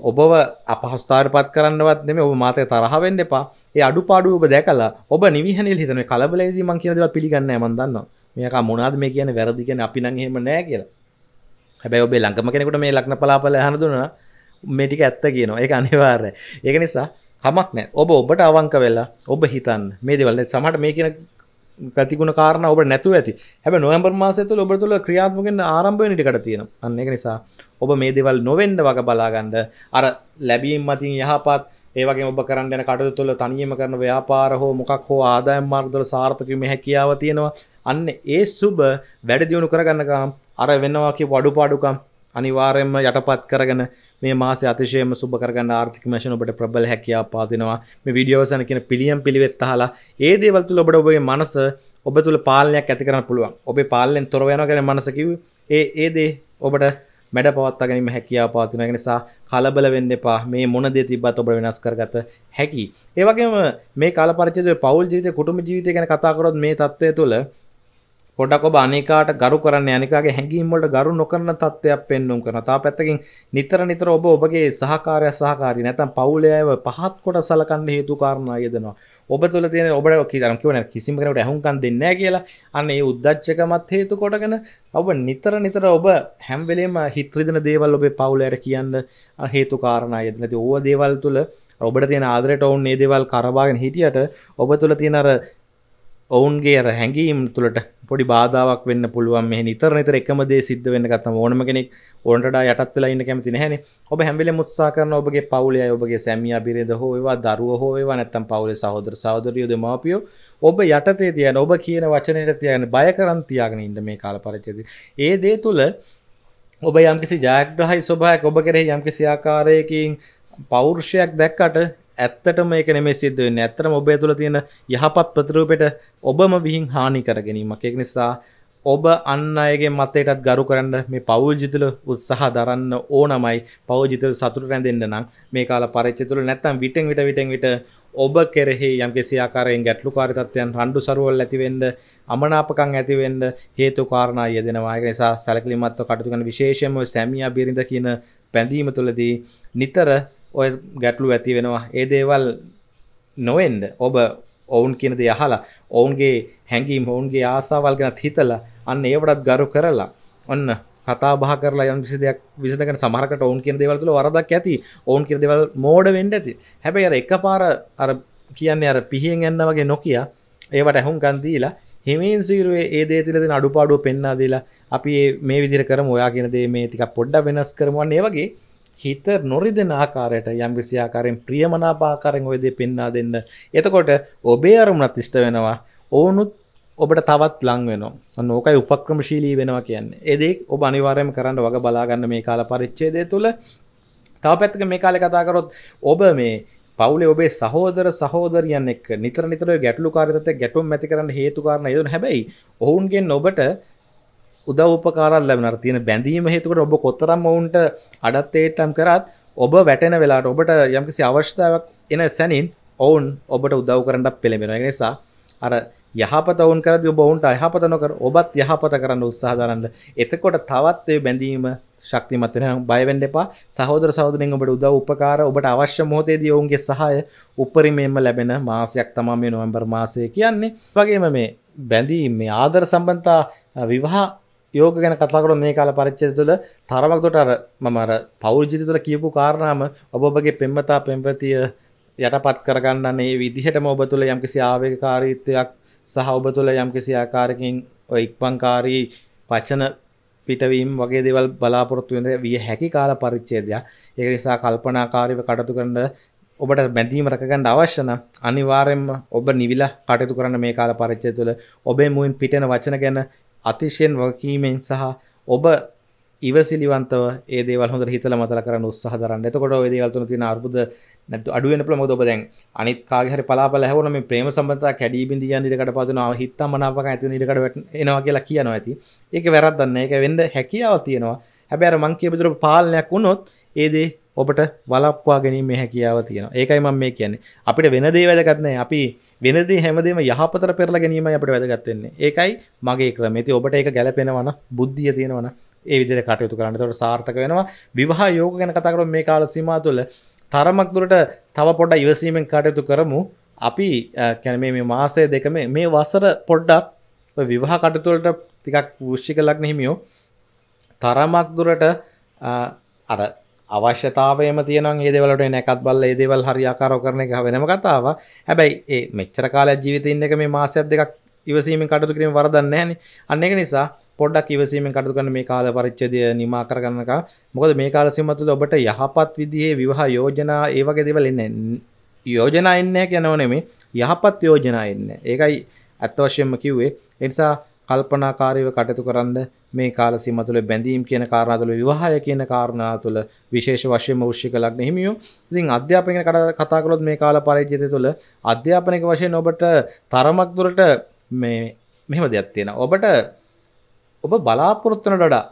ඔබව අපහස්ථාර පත් කරන්නවත් මෙම ඔබ මාතය තරහවෙන්න එපා ඒ අඩුපාඩු ඔබ දැකලා ඔබ නිවිහන හිතන කලබලේදී මං කියදව පිළිගන්න මන්දන්න මේක මොනාද මේ කියන වැරදි කියෙන අපි නංහෙම නෑ කියලා හැබැයි ඔබේ ලංකම කෙනෙකුට මේ ලක්න පලාපල හඳදුන මේටික ඇත්ත කියනවා ඒ අනිවාර්ය ඒක නිසා කමක් නෑ ඔබ ඔබට අවංක වෙලා ඔබ හිතන් මේ දෙවල්ල සමට මේ කියන ගතිගුණ කාරණ ඔබ නැතු ඇති හැබ නොම්බර් මාසතුල ඔබ තුළ ක්‍රියාත්මගෙන් ආරම්භනිටිකට තියෙන අන්න එක නිසා ඔබ මේ දෙවල් නොවෙන්ඩ වග බලාගන්ඩ අර ලැබීම් මතින් යහපත් ඒවගේ ඔබ කරන්න කටු තුළ තනියම කරන ව්‍යාපාර හෝ මොකක් හෝ ආදායම් මාර්ගතුල සාර්ථකම හැකියාව තියෙනවා අන්න ඒ සුබ වැඩ දියුණු කරගන්නකම් අර වෙන්නවාකි වඩු පාඩුකම් අනිවාරයෙන්ම යටපත් කරගෙන මේ මාස අතිශයම සුබකරගන්න ආර්ථික මශන ඔබට ප්‍රබල හැකියා පාතිනවා මේ විඩියෝසන කියන පිළියම් පිළිවෙත් අහලා ඒ දේවල් තුළ ඔබට ඔබේ මනස ඔබ තුළ පාලනයක් ඇති කරන්න පුළුවන් ඔබේ පාලෙන් තොරව යනවා ගැන මනස කිව්වේ ඒ ඒ දේ ඔබට මැඩ පවත්වා ගැනීම හැකියාව පවතින ඒක නිසා කලබල වෙන්න එපා මේ මොන දේ තිබ්බත් ඔබ වෙනස් කරගත හැකි. ඒ වගේම මේ කාල පරිච්ඡේදයේ පෞල් ජීවිතය කුටුම්බ ජීවිතය ගැන කතා කරොත් මේ தත්ත්වය තුළ පොඩක් ඔබ අනිකාට ගරු කරන්න අනිකාගේ හැඟීම් වලට ගරු නොකරන තත්ත්වයක් පෙන්වුම් කරනවා. තා පැත්තකින් නිතර නිතර ඔබ ඔබගේ සහකාරය සහකාරී නැත්නම් පවුලේ අයව පහත් කොට සලකන්න හේතු කාරණා යෙදෙනවා. ඔබ තුළ තියෙන ඔබට කියතරම් කියවන කිසිම කෙනෙකුට ඇහුම්කන් දෙන්නේ නැහැ කියලා අන්න ඒ උද්දච්චකමත් හේතු කොටගෙන ඔබ නිතර නිතර ඔබ හැම වෙලේම හිත රිදෙන දේවල් ඔබේ පවුලයට කියන්න හේතු කාරණා යෙදෙන. ඒ දේවල් තුළ ඔබට තියෙන ආදරයට වුන් මේ දේවල් කරබාගෙන හිටියට ඔබ තුළ තියෙන අර ඔවුන්ගේ අර හැඟීම් තුළට පොඩි බාධාවක් වෙන්න පුළුවන් මේ නිතර නිතර එකම දේ සිද්ධ වෙන්න ගත්තම ඕනම කෙනෙක් ඕනට යටත් වෙලා ඉන්න කැමති නැහැනේ. ඔබ හැම වෙලේම උත්සාහ කරන ඔබගේ පවුලේ අය ඔබගේ සැමියා බිරිඳ හෝ ඒවා දරුවෝ හෝ ඒවා නැත්තම් පවුලේ සහෝදර සහෝදරියෝ දෙමාපියෝ ඔබ යටතේ තියන ඔබ කියන වචනයට තියන බය කරන් තියාගෙන ඉන්න මේ කාල පරිච්ඡේදය. ඒ දේ තුල ඔබ යම්කිසි ජයග්‍රහයි ස්වභාවයක් ඔබ කෙරෙහි යම්කිසි ආකාරයකින් පෞරුෂයක් දැක්කට ඇත්තට මේක නෙමේ සිද්ධ වෙන්නේ ඇත්තටම ඔබේ තුළ තියෙන යහපත් ප්‍රතිරූපයට ඔබම විහිං හානි කර ගැනීමක් ඒක නිසා ඔබ අන්න අයගේ මතයටත් ගරු කරන්න මේ පවල්ජිතල උත්සාහ දරන්න ඕනමයි පවජිතල සතුට රැඳෙන්න්න නම් මේ කාල පරච්චතුල නැත්තම් විටෙන් විට විටෙන් විට ඔබ කෙරෙහි යම්කිසි ආකාරයෙන් ගැටලු කාරිතත්වයන් රණ්ඩු සරුවල් ඇතිවෙන්ඩ අමනාපකං ඇතිවෙන්ඩ හේතු කාරණා යෙදෙනවා නිසා සැලකලිමත්ව කටතුකන විශේෂම සැමිය බිරිඳ කියන පැඳීම තුළදී නිතර ඔය ගැටලු ඇති වෙනවා ඒ දේවල් නොවෙන්ඩ ඔබ ඔවුන් කියනද යහලා ඔවුන්ගේ හැඟීම් ඔවුන්ගේ ආසාවල් ගැන හිතලා අන්න ඒවටත් ගරු කරලා ඔන්න කතා බහ කරලා යම් කිසි දෙයක් විසඳගෙන සමහරකට ඔවුන් කියන දේවල් තුළ වරදක් ඇති ඔවුන් කියන දේවල් මෝඩ වෙන්න ඇති හැබැයි අර එකපාර අර කියන්නේ අර පිහියෙන් යන්න වගේ නොකිය ඒවට ඇහුම්කන් දීලා හිමින් සීරුවේ ඒ දේ තිල දෙන අඩුපාඩුව පෙන්නා දීලා අපි මේ විදිහට කරමු ඔයා කියන දේ මේ ටිකක් පොඩ්ඩක් වෙනස් කරමු අන්න ඒ වගේ හිත නොරිදෙන ආකාරයට යම් විසියාකාරයෙන් ප්‍රියමනාපාකාරෙන් ඔයදේ පෙන්වා දෙන්න. එතකොට ඔබේ අරමුණත් ඉෂ්ට වෙනවා. ඕනුත් ඔබට තවත් ලං වෙනවා. අන්න ඕකයි උපක්‍රමශීලී වෙනවා කියන්නේ. ඒ දේ ඔබ අනිවාර්යයෙන්ම කරන්න වග බලා ගන්න මේ කාල පරිච්ඡේදය තුළ. තව පැත්තක මේ කාලේ කතා කරොත් ඔබ මේ පවුලේ ඔබේ සහෝදර සහෝදරියන් එක්ක නිතර නිතර ගැටලුකාරීත්වයට ගැටුම් ඇති කරන්න හේතු කාරණා යොදන හැබැයි ඔවුන්ගෙන් ඔබට උදව උපකාරල් ලැබනර තියෙන බැඳීම හේතුකට ඔබ කොතරම් ඔවුන්ට අඩත්තේටම් කරත් ඔබ වැටෙන වෙලාට ඔබට යම්කිසි අවශ්‍යතාවක් එන සැනින් ඔවුන් ඔබට උදව් කරන්නට පෙළඹෙන නිසා අර යහපත ඔවුන් කරදි ඔබ ඔවුන්ට අයහපත නොකර ඔබත් යහපත කරන්න උත්සාහ දරන්න. එතකොට තවත් ඒ බැඳීම ශක්තිමත් වෙනවා. බය වෙන්න එපා. සහෝදර සහෝදරියන් ඔබට උදව් උපකාර ඔබට අවශ්‍ය මොහොතේදී ඔවුන්ගේ සහාය උපරිමයෙන්ම ලැබෙන මාසයක් තමයි මේ නොවැම්බර් මාසය කියන්නේ. වගේම මේ බැඳීම් මේ ආදර සම්බන්ධතා විවාහ යෝග ගැන කතාකරු මේ කාල පරිච්චය තුළ තරමක්තොට අර මමර පෞද්ජිත තුළ කියපු කාරණාම ඔබගේ පෙම්මතා පෙම්පතිය යටපත් කරගන්නන්නේ විදිහටම ඔබ තුළ යම්කිසි ආවේකාරීත්වයක් සහ ඔබ තුළ යම්කිසි ආකාරකින් ඉක්පංකාරී පචන පිටවීම් වගේ දෙවල් බලාපොරොත්තුවෙන විය හැකි කාල පරිච්චේදයක් ඒ නිසා කල්පනාකාරීව කටතු කරන්න ඔබට බැඳීම රකගන්න අවශ්‍යන අනිවාරෙන්ම ඔබ නිවිල කටයුතු කරන්න මේ කාල පරිච්චය තුළ ඔබේ මුයින් පිටන වචන ගැන අතිශයෙන් වගකීමෙන් සහ ඔබ ඉවසිලිවන්තව ඒ දේවල් හොඳට හිතලා මතලා කරන්න උත්සාහ දරන්න. එතකොට ওই දේවල් තුන තියෙන අර්බුද නැත්නම් අඩු වෙන පුළුවන්. මොකද ඔබ දැන් අනිත් කාගේ හරි පලාපල හැවුණොත් මේ ප්‍රේම සම්බන්ධතා කැඩී බිඳී යන ඉඩකඩ පදිනවා. හිතමනාපකම් ඇති වෙන ඉඩකඩ එනවා කියලා කියනවා ඇති. ඒක වැරද්දක් නෑ. ඒක වෙන්න හැකියාවක් තියෙනවා. හැබැයි අර මං කියපු විදිහට පාලනයක් වුණොත් ඒ දේ ඔබට වලක්වා ගැනීම හැකියාව තියෙනවා. ඒකයි මම මේ කියන්නේ. අපිට වෙන දේ වැදගත් නැහැ. අපි වෙනදී හැමදේම යහපතර පෙරලා ගැනීම අපට වැදගත්වෙන්නේ ඒකයි මගේ ක්‍රමති ඔබට ඒක ගැලපෙනවන බුද්ධිය තියෙනවන ඒ විදිර කටයුතු කරන්න තොට සාර්ථක වෙනවා විවාහ යෝග ගැන කතකරු මේ කාල සීම තුළ තරමක්දුරට තව පොඩ ඉවසීමෙන් කටයුතු කරමු අපි කැන මේ මාසය දෙකම මේ වසර පොඩ්ඩක් විවාහ කටතුවලට තිකක් වෘෂ්ෂික ලක්න හිමියෝ තරමක් දුරට අර අවශ්‍යතාවයම තියෙනවා මේ දේවල් වලට එන එකත් බලලා මේ දේවල් හරියාකාරව කරන එක වෙනම කතාව. හැබැයි ඒ මෙච්චර කාලයක් ජීවිතේ ඉන්න එක මේ මාසයක් දෙකක් ඉවසීමෙන් කටයුතු කිරීම වරදක් නැහැ අන්න ඒක නිසා පොඩ්ඩක් ඉවසීමෙන් කටයුතු කරන මේ කාල පරිච්ඡේදය නිමා කරගන්නක. මොකද මේ කාල සීමාව තුළ ඔබට යහපත් විදිහේ විවාහ යෝජනා ඒ වගේ දේවල් එන්නේ යෝජනා එන්නේ නැහැ කියනෝ නෙමෙයි යහපත් යෝජනා එන්නේ. ඒකයි අත්වශයෙන්ම කිව්වේ. ඒ නිසා කල්පනාකාරීව කටයුතු කරන්න මේ කාල සීම තුළ බැඳීම් කියන කාරණා තුළ විවාහය කියන කාරණා තුළ විශේෂ වශයෙන්ම වෘශ්චික ලග්න හිමියෝ ඉතින් අධ්‍යාපනය ගැන කතා කළොත් මේ කාල පරිච්ඡේදය තුළ අධ්‍යාපනික වශයෙන් ඔබට තරමක් දුරට මේ මෙහෙම දෙයක් තියෙනවා ඔබට ඔබ බලාපොරොත්තු වෙන වඩා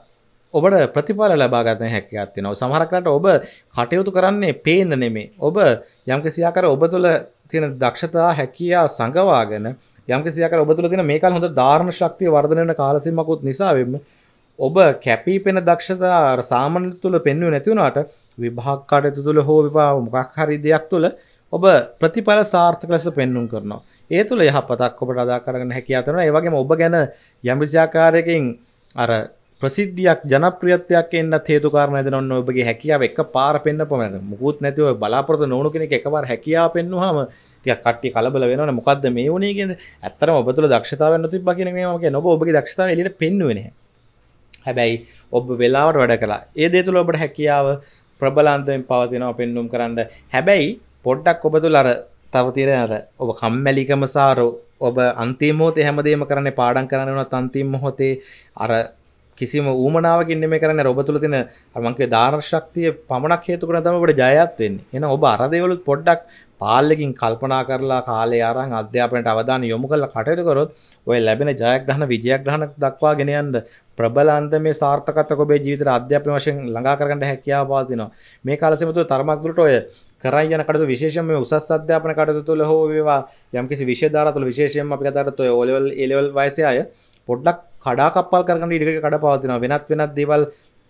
ඔබට ප්‍රතිඵල ලබා ගන්න හැකියාවක් තියෙනවා. සමහරකට ඔබ කටයුතු කරන්නේ පේන්න නෙමෙයි. ඔබ යම්කිසි ආකාර ඔබ තුළ තියෙන දක්ෂතා හැකියාව සංගවාගෙන යම්කිසි ආකාර ඔබ තුළ තියෙන මේකල් හොඳ ධාරණ ශක්තිය වර්ධනය වෙන කාලසීමාවකුත් නිසා වෙන්න ඔබ කැපිපෙන දක්ෂතා අර සාමාන්‍ය තුල පෙන්වෙන්නේ නැති වුණාට විභාග කටයුතු තුල හෝ විභාග මොකක් හරි දෙයක් තුල ඔබ ප්‍රතිඵල සාර්ථක ලෙස පෙන්වුම් කරනවා. ඒ තුළ යහපතක් ඔබට අදා කරගන්න හැකියාව තියෙනවා. ඒ වගේම ඔබ ගැන යම්කිසි ආකාරයකින් අර ප්‍රසිද්ධියක් ජනප්‍රියත්වයක් එන්න හේතු කාරණා දෙන ඔන්න ඔබගේ හැකියාව එකපාර පෙන්වපමණද. මුකුත් නැතිව බලාපොරොත්තු නොවුණු කෙනෙක් එකපාර හැකියාව පෙන්වුවාම ටියක් කට්ටි කලබල වෙනවනේ මොකද්ද මේ වුනේ කියන ඇත්තටම ඔබ තුළ දක්ෂතාවයක් නොතිබ්බා කියන මේ මම කියන ඔබ ඔබගේ දක්ෂතාවය එළියට පෙන්වුවේ නැහැ හැබැයි ඔබ වෙලාවට වැඩ කළා ඒ දේ තුළ ඔබට හැකියාව ප්‍රබලන්තයෙන් පවතිනවා පෙන්නුම් කරන්න හැබැයි පොඩ්ඩක් ඔබ තුළ අර තව තියෙන අර ඔබ කම්මැලිකම සාරෝ ඔබ අන්තිමෝතේ හැමදේම කරන්නේ පාඩම් කරන්න වුණත් අන්තිම මොහොතේ අර කිසිම ූමනාවකින් මේ කරන්න ඔබ තුළ තින අමන්ගේ ධාර්ශක්තිය පමණක් හේතුකන තමට ජයත්වෙන්නේ එන ඔබ අරදවලුත් පොඩ්ඩක් පාල්ලකින් කල්පනා කරලා කාලේ අරන් අධ්‍යාපනයට අවධාන යොමු කල්ල කටයුතුකරොත් ඔය ලැබෙන ජයග්‍රහණ විජයග්‍රහණක් දක්වා ගෙනයන්ද ප්‍රබලන්ත මේ සාර්ථකතක ඔබේ ජීවිත අධ්‍යාපන වශයෙන් ළඟා කරගන්න හැකියාව පාතිනවා මේ කාලසමතු තරමක්දුරට ඔය කරයි යන කටතු විශේෂම උසස් අධ්‍යාපන කටතු තුළ හෝ වේවා යම්කිසි විශේධාරතුළ විශේෂයෙන් අපි කතරත් ඔය ඔලෙවල් එලෙවල් වයිසය පොඩ්ඩක් කඩාකපල් කරන ඉඩක කඩ පවතින වෙනත් වෙනත් දෙවල්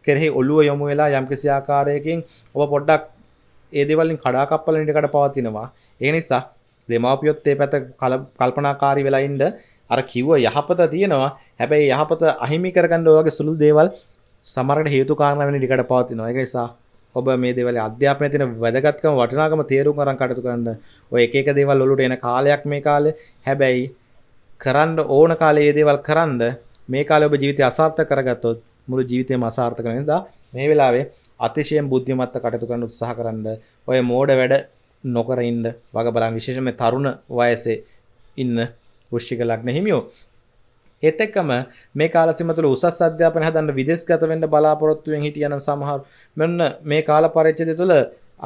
කෙරෙහි ඔල්ලුව යොමු වෙලා යම්කිසි ආකාරයකින් ඔබ පොඩ්ඩක් ඒ දෙවලින් කඩාකප්පල ඉඩ කඩ පවතිනවා ඒ නිසා දෙමාපියොත් ඒ පැත කල්පනාකාරී වෙලා ඉන්න අර කිව්ව යහපත තියෙනවා හැබැයි යහපත අහිමි කරගන්න ඔයගේ සුළු දේවල් සමහරට හේතු කාරණා වෙන ඉඩ කඩ පවතිනවා ඒක නිසා ඔබ මේ දෙවල අධ්‍යාපනය තින වැදගත්කම වටිනාකම තේරුම් අරන් කටතු කරන්න ඔය එක දේවල් ඔලුට එන කාලයක් මේ කාලේ හැබැයි කරන්න ඕන කාලේ ඒ දේවල් කරන්න මේ කාලේ ඔබ ජීවිතය අසාර්ථක කරගත්තොත් මුළු ජීවිතේම අසාර්ථක වෙන නිසා මේ වෙලාවේ අතිශයෙන් බුද්ධිමත්ව කටයුතු කරන්න උත්සාහ කරන්න ඔය මෝඩ වැඩ නොකර ඉන්න වග බලන් විශේෂයෙන්ම තරුණ වයසේ ඉන්න වෘශ්චික ලග්න හිමියෝ ඒත් එක්කම මේ කාල සීම තුළ උසස් අධ්‍යාපන හදන්න විදේශගත වෙන්න බලාපොරොත්තු වෙන හිටියනම් සමහර මෙන්න මේ කාල පරිච්ඡේදය තුළ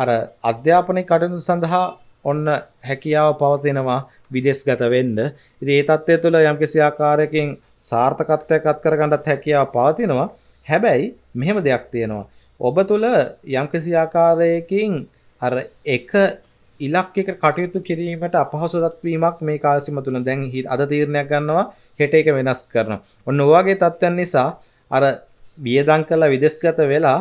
අර අධ්‍යාපනයේ කටයුතු සඳහා ඔන්න හැකියාව පවතිනවා විදේශගත වෙන්න. ඉතින් ඒ தත්ත්වය තුළ යම්කිසි ආකාරයකින් සාර්ථකත්වයක් අත් කරගන්නත් හැකියාව පවතිනවා. හැබැයි මෙහෙම දෙයක් තියෙනවා. ඔබ තුල යම්කිසි ආකාරයකින් අර එක ඉලක්කයක කටයුතු කිරීමට අපහසුතාවක් වීමක් මේ කාලසීම තුල දැන් අද තීරණයක් ගන්නවා හෙට එක වෙනස් කරනවා. ඔන්න ඔයගේ තත්ත්වයන් නිසා අර වියදම් කළා විදේශගත වෙලා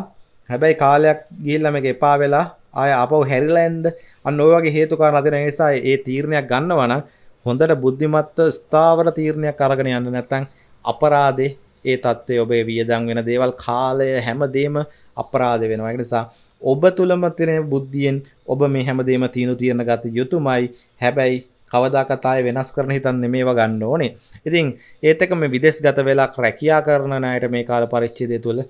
හැබැයි කාලයක් ගිහිල්ලා මේක එපා වෙලා ආය ආපහු හැරිලා එන්න අන්න ඔය වගේ හේතු කාරණා දෙන නිසා ඒ තීරණයක් ගන්නවා නම් හොඳට බුද්ධිමත්ව ස්ථාවර තීරණයක් අරගෙන යන්න නැත්තං අපරාදේ ඒ තත්ත්වය ඔබේ වියදං වෙන දේවල් කාලය හැමදේම අපරාධ වෙනවා නිසා ඔබ තුළම තිරෙන බුද්ධියෙන් ඔබ මේ හැමදේම තිීනු තියරණ ගත යුතුමයි හැබැයි කවදාකතාය වෙනස් කරන හිතන් නෙමේව ගන්න ඕනේ ඉතින් ඒතක මේ විදෙස් ගත වෙලාක් රැකයා කරන නයට මේ කාල පරිච්චිදය තුළ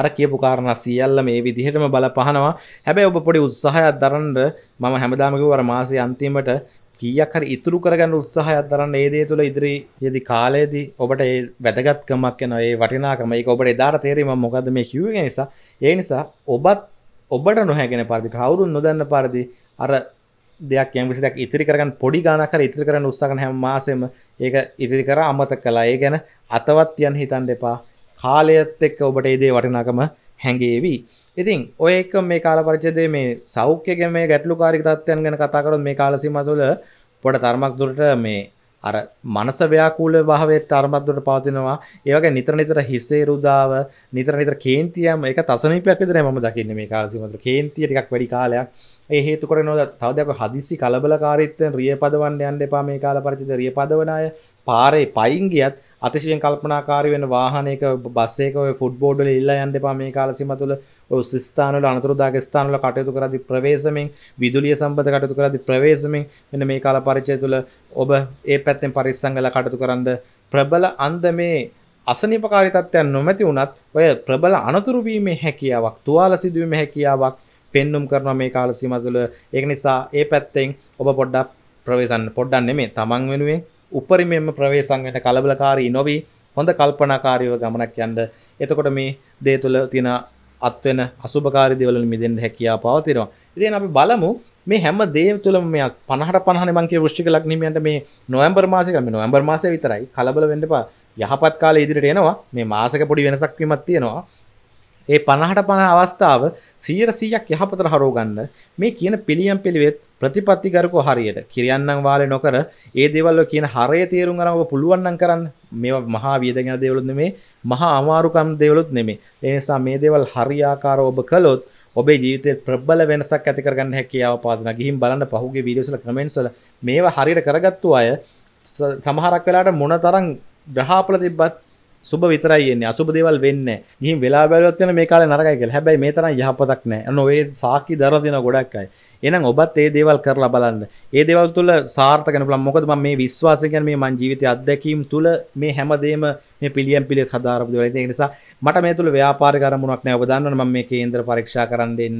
අර කියපු කාරණ සියල්ල මේ විදිහටම බල පහනවා හැබැයි ඔබ පොඩි උත්සාහයක් දරන්න මම හැමදාමකිව වර මාසය අන්තිමට කීයක් හරි ඉතුරු කරගන්න උත්සාහයක් දරන්න ඒ දේ තුළ ඉදිරි යෙදි කාලයේදී ඔබට ඒ වැදගත්කමක් යන ඒ වටිනාකම ඒක ඔබට එදාට තේරෙයි මම මොකද්ද මේ කිව්වේ නිසා ඒ නිසා ඔබත් ඔබට නොහැගෙන පරිදි කවුරුන් නොදන්න පරිදි අර දෙයක් යම්කිසි දෙයක් ඉතිරි කරගන්න පොඩි ගානක් හරි ඉතිරි කරන්න උත්සාහ කරන හැම මාසෙම ඒක ඉතිරි කර අමතක කළා. ඒ ගැන අතවත් යන්න හිතන්න එපා. කාලයත් එක්ක ඔබට ඒ දේ වටිනාකම හැඟේවි. ඉතින් ඔය එක්ක මේ කාල පරිච්ඡේදයේ මේ සෞඛ්‍ය ගැන මේ ගැටලුකාරී තත්ත්වයන් ගැන කතා කරොත් මේ කාල සීමාව තුළ පොඩ තරමක් දුරට මේ අර මනස ව්‍යාකූල භාවයේ තරමක් දුරට පවතිනවා. ඒ වගේ නිතර නිතර හිසේ රුදාව, නිතර නිතර කේන්තියම ඒක තසනීපයක් විතරයි මම දකින්නේ මේ කාල සීමාව තුළ. කේන්තිය ටිකක් වැඩි කාලයක්. ඒ හේතු කරනවා තව දෙයක් හදිසි කලබලකාරීත්වයෙන් රියපදවන්න යන්න එපා මේ කාල පරිච්ඡේදයේ රියපදවන අය පාරේ පයින් ගියත් අතිශයෙන් කල්පනාකාරී වෙන වාහනයක බස් එකක ඔය ෆුට්බෝඩ් වල ඉල්ලා යන්න එපා මේ කාල සීමාව තුළ ඔස් ස්ථානල අනතුරදාග ස්ථානල කටයුතු කරදි ප්‍රවේශමෙන් විදුලිය සම්බඳ කටයුතු කරදි ප්‍රවේශමෙන් මෙන්න මේ කාල පරිචය තුළ ඔබ ඒ පැත්තෙන් පරිස්සංගල කටයුතු කරන්ද ප්‍රබල අන්දමේ අසනිපකාරී තත්ත්වයන් නොමැති වුණත් ඔය ප්‍රබල අනතුරු වීමේ හැකියාවක් තුවාල සිදුවීමේ හැකියාවක් පෙන්눔 කරන මේ කාල සීමාව තුළ ඒක නිසා ඒ පැත්තෙන් ඔබ පොඩ්ඩක් ප්‍රවේශන්න පොඩ්ඩක් නෙමෙයි තමන් වෙනුවෙන් උපරිමයෙන්ම ප්‍රවේශම් වෙන කලබලකාරී නොවි හොඳ කල්පනාකාරීව ගමනක් යන්න එතකොට මේ දේ තුළ තියෙන අත්වෙන අසුභකාරි දේවල් මිදෙන්න හැකියාව පවතිනවා. ඉතින් අපි බලමු මේ හැම දේම තුළම මේ 50ට 50 මං කිය වෘශ්චික ලග්නිමියන්ට මේ නොවැම්බර් මාසෙක මේ නොවැම්බර් මාසෙ විතරයි කලබල වෙන්න එපා. යහපත් කාලේ ඉදිරියට එනවා. මේ මාසෙක පොඩි වෙනසක් වීමක් තියෙනවා. ඒ 50ට 50 අවස්ථාව 100%ක් යහපතට හරව ගන්න මේ කියන පිළියම් පිළිවෙත් ප්‍රතිපත්ති කරකෝ හරියට කිරියන්නම් වාලේ නොකර ඒ දේවල්ව කියන හරය තේරුම් අරම පුළුවන් නම් කරන්න මේවා මහා වියදගෙන දේවලුත් නෙමේ මහා අමාරුකම් දේවලුත් නෙමේ ඒ නිසා මේ දේවල් හරියාකාරව ඔබ කළොත් ඔබේ ජීවිතේ ප්‍රබල වෙනසක් ඇති කරගන්න හැකියාව පාදන ගිහින් බලන්න පහුගිය වීඩියෝස් වල කමෙන්ට්ස් වල මේවා හරියට කරගත්තු අය සමහරක් වෙලාවට මොන තරම් ග්‍රහාපල තිබ්බත් සුබ විතරයින්නේ අසුබ දේවල් වෙන්න ගිහින් වෙලා බැලුවත් යන මේ කාලේ නරකයි කියලා. හැබැයි මේ තරම් යහපතක් නැහැ. අන්න ඔය සාකි දරලා තියෙන ගොඩක් අය. එනම් ඔබත් ඒ දේවල් කරලා බලන්න ඒ දේවල් තුළ සාර්ථක වෙන්න පුළුවන් මොකද මම මේ විශ්වාසය කියන්නේ මේ මං ජීවිතයේ අත්දැකීම් තුළ මේ හැමදේම මේ පිළියම් පිළිත් හදාරපු දේවල් ඒ නිසා මට මේ තුළ ව්‍යාපාරික අරමුණක් නැහැ ඔබ දන්නවනේ මම මේ කේන්ද්‍ර පරීක්ෂා කරන් දෙන්න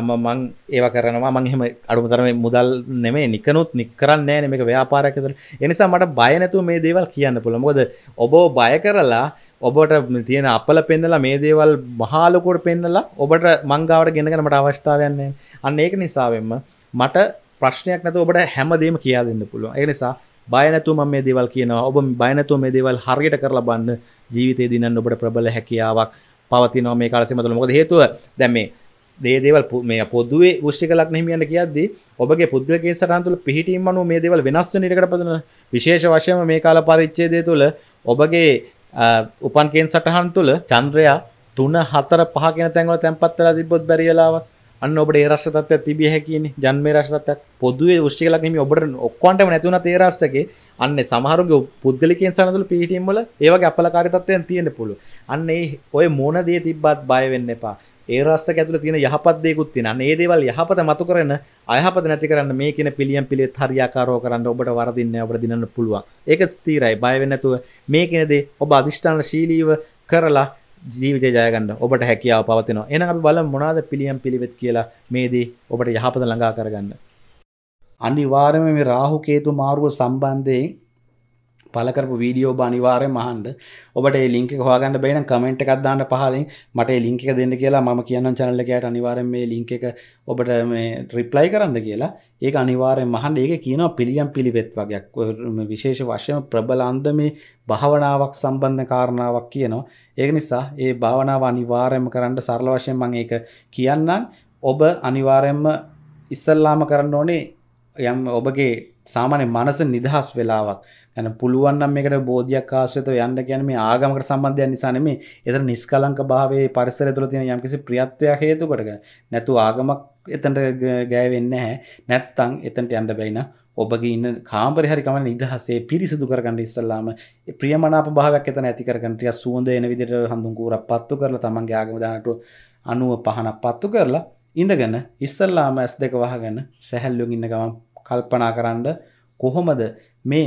මම මං ඒවා කරනවා මං එහෙම අඩුම තරමේ මුදල් නෙමෙයි නිකනුත් නික් කරන්නේ නැහැ මේක ව්‍යාපාරයක් විතර ඒ නිසා මට බය නැතුව මේ දේවල් කියන්න පුළුවන් මොකද ඔබ බය කරලා ඔබට තියෙන අපල පෙන්නලා මේ දේවල් මහාලොකොට පෙන්නලා ඔබට මංගාවට ගෙනගෙනමට අවස්ථාවයන්නේ අන්න ඒක නිසාවෙන්ම මට ප්‍රශ්නයක් නැතු ඔබට හැමදීම කියා දෙන්න පුළුවන් ඒ නිසා බයනැතුම මේ දේවල් කියනවා ඔබ බයනැතුව මේ දේවල් හරියට කරලා බන්න ජීවිතේ දිනන්න ඔබට ප්‍රබල හැකියාවක් පවතිනවා මේ කාලසීම තුළ මොකද හේතුව දැන් මේ දේ දේවල් මේ පොදුවේ වෘෂ්ටික ලග්න හිමියන්ට කියද්දී ඔබගේ පුද්ගලික සටහන් තුළ පිහිටීම අනුව මේ දේවල් වෙනස් වෙන ඉඩකට පදන විශේෂ වශයෙන්ම මේ කාල පරිච්ඡේදය තුළ ඔබගේ උපන් කේන් සටහන් තුළ චන්ද්‍රයා තුන හතර පහ කියෙන තැන්ව තැන්පත්වෙලා තිබොත් බැරිලාවත් අන්න ඔබට ඒරශ්‍රතත්ව තිබිය හැකින ජන්මේ රශ්තත්යක් පොදුවේ ෘෂ්ටිකලක්ම ඔබට ඔක්කොන්ටම නැතිවන තේරාෂ්ටගේ අන්න සමහරුගේ පුද්ගලිකෙන් සනතුළ පිහිටීම්වල ඒවගේ අපලකාරිතත්වයන් තියෙන පුළු අන්න ඔය මෝනදේ තිබ්බත් බයවෙන්න එපා ඒ රාස්ටක ඇතුළ තියෙන යහපත්දයකුත් තින ඒ දේවල් යහපත මතු කරන අයහපත නැති කරන්න මේ කියන පිළියම් පිළිත් හරියාකාරෝ කරන්න ඔබට වරදින්න ඔබට දිනන්න පුළුවන් ඒක ස්තීරයි බයවෙන්නතුව මේ කෙනදේ ඔබ අධිෂ්ඨාන ශීලීව කරලා ජීවිතය ජයගන්න ඔබට හැකියාව පවතිනවා එන අපි බල මොනාද පිළියම් පිළිවෙත් කියලා මේදී ඔබට යහපත ළඟා කරගන්න අනිවාර්යම මේ රාහු කේතු මාරුව සම්බන්ධයෙන් පලකරපු වීඩියෝ බනිවාරය මහන්ඩ ඔබට ලින්ක හවාගන්න බේන කමෙන්ට් එකක්දාන්න පහලින් මට ලිංක දෙන්න කියලා ම කියන්න චනල්ලකයට අනිවාරෙන් මේ ලිංක එක ඔබට මේ රිප්ලයි කරන්න කියලා ඒ අනිවාරෙන් මහන්ඩ ඒක කියන පිළියම් පිළිවෙත් වගේයක් විශේෂ වශයෙන් ප්‍රබලන්ද මේ භාවනාවක් සම්බන්ධ කාරණාවක් කියනවා ඒක නිසා ඒ භාවනාව අනිවාරයම කරන්න සරල වශයෙන් මං ඒක කියන්නම් ඔබ අනිවාරයෙන්ම ඉස්සල්ලාම කරන්න ඕනේ යම් ඔබගේ සාමාන්‍ය මනස නිදහස් වෙලාවක් ඇන පුළුවන්නම් මේකට බෝධයක් ආශ්‍රත යන්න කියන මේ ආගමකට සම්බන්ධය නිසානෙම එතර නිස්කලංක භාවේ පරිසර තුළ තියෙන යම්කිසි ප්‍රියත්වයක් හේතු කරග නැතු ආගමක් එතට ගෑවෙන්න හැ නැත්තං එතන්ට යන්න බැයින ඔබගේ ඉන්න කාම්පරිහරිකම නිදහසේ පිරිසිදු කරගන්න ඉස්සල්ලාම ප්‍රියමනාප භාවයක් එතන ඇති කරගන්නටිය සුවඳ එන විදිට හඳුන් කූරක් පත්තු කරලා තමන්ගේ ආගමදානට අනුව පහනක් පත්තු කරලා ඉඳගන්න ඉස්සල්ලාම ඇස් දෙක වහගන්න සැහැල්ලුම් ඉන්න ගම කල්පනා කරන්න කොහොමද මේ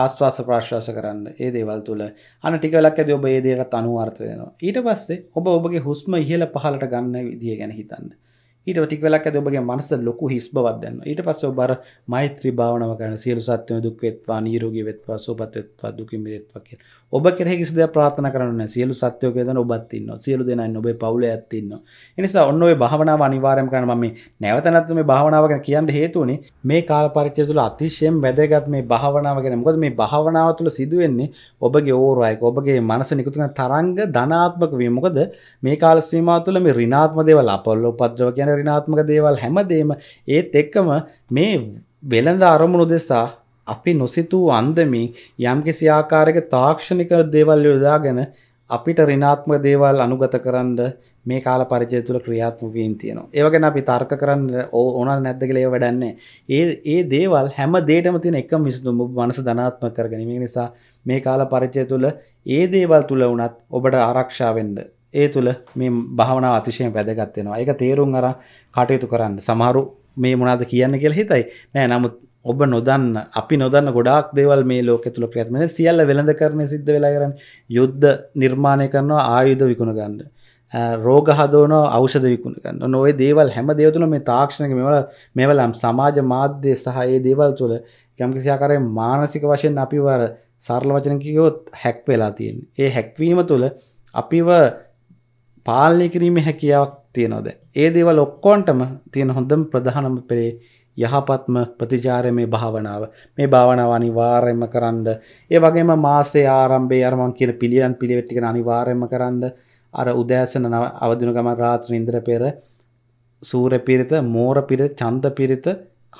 ආස්වාස ප්‍රශ්වාස කරන්න ඒ දේවල් තුළ අන ටිකලක් ඇද ඔබ ඒදේකට අනුවර්තයනවා ඊට පස්සේ ඔබ ඔබගේ හුස්ම ඉහල පහලට ගන්න විදිිය ගැන හිතන්න ඊට ටිකලක් ඇද ඔබගේ මනස ලොකු හිස් බවක් දන්න ඊට පස්ස ඔබර මෛත්‍රී භාවනාව කරන සියලු සත්‍යම දුක් වෙත්වා නිරෝගී වෙත්වා සුවපත් වෙත්වා දුකින් මිදෙත්වා කියලා ඔබ කෙරෙහි කිසි දෙයක් ප්‍රාර්ථනා කරන්නේ නැහැ සියලු සත්‍යෝ කියන ඔබත් ඉන්නවා සියලු දෙනා ඉන්න ඔබේ පවුලේ ඇත් ඉන්නවා ඒ නිසා ඔන්න ඔය භාවනාව අනිවාර්යයෙන්ම කරන්න මම මේ නැවත නැවත මේ භාවනාව ගැන කියන්න හේතුව උනේ මේ කාල පරිච්ඡේදය තුළ අතිශයින් වැදගත් මේ භාවනාව ගැන මොකද මේ භාවනාව තුළ සිදුවෙන්නේ ඔබගේ ඕරායක ඔබගේ මනස නිකුත් කරන තරංග ධනාත්මක වීම මොකද මේ කාල සීමාව තුළ මේ ඍණාත්මක දේවල් අපොල්ල උපද්‍රව කියන රිනාත්මක දේවල් හැමදේම ඒත් එක්කම මේ වෙළඳ අරමුණු දෙසා අපි නොසිතූ අන්දමින් යම්කිසි ආකාරයක තාක්ෂණික දේවල් යොදාගෙන අපිට රිනාත්මක දේවල් අනුගත කරන්න මේ කාල පරිචය තුළ ක්‍රියාත්මක වීම තියෙනවා. ඒව ගැන අපි තර්ක කරන්න ඕනල් නැද්ද කියලා ඒව වැඩන්නේ. ඒ ඒ දේවල් හැම දෙයකම තියෙන එකම විසඳුම මනස ධනාත්මක කරගැනීම. නිසා මේ කාල පරිචය තුළ ඒ දේවල් තුල වුණත් ඔබට ආරක්ෂා වෙන්න ඒ තුළ මේ භාවනා අතිශයෙන් වැදගත්වෙනවා එක තේරුම් අර කටයුතු කරන්න සමහරු මේ මොනාද කියන්න කියලා හිතයි නෑ නමුත් ඔබ නොදන්න අපි නොදන්න ගොඩක් දේවල් මේ ලෝක තුළ ක්‍රියාත්මක වෙන සියල්ල වෙළඳ කරන සිද්ධ වෙලා කරන යුද්ධ නිර්මාණය කරනවා ආයුධ විකුණ ගන්න රෝග හදවනවා ඖෂධ විකුණ ගන්න ඔන්න ওই දේවල් හැම දෙයක් තුළ මේ තාක්ෂණික මේවල මේවල සමාජ මාධ්‍ය සහ ඒ දේවල් තුළ යම්කිසි ආකාරයෙන් මානසික වශයෙන් අපිව සරල වචන කිව්වොත් හැක් වෙලා තියෙන්නේ ඒ හැක්වීම තුළ අපිව පාලනය කිරීම හැකියාවක් තියෙනවද. ඒ දේව ලොක්කෝන්ටම තියෙන හොඳම ප්‍රධානම පෙරේ යහපත්ම ප්‍රතිචාරය මේ භාවනාව මේ භාවනාව අනිවාර්යයෙන්ම කරන්න. ඒ වගේම මාසේ ආරම්භයේ අර මං කියන පිළියම් පිළිවෙත් ටික අනිවාර්යයෙන්ම කරන්න. අර උදෑසන අවදින ගමන් රාත්‍රී ඉඳලා පෙර සූර්ය පිරිත, මෝර පිරිත, චන්ද පිරිත,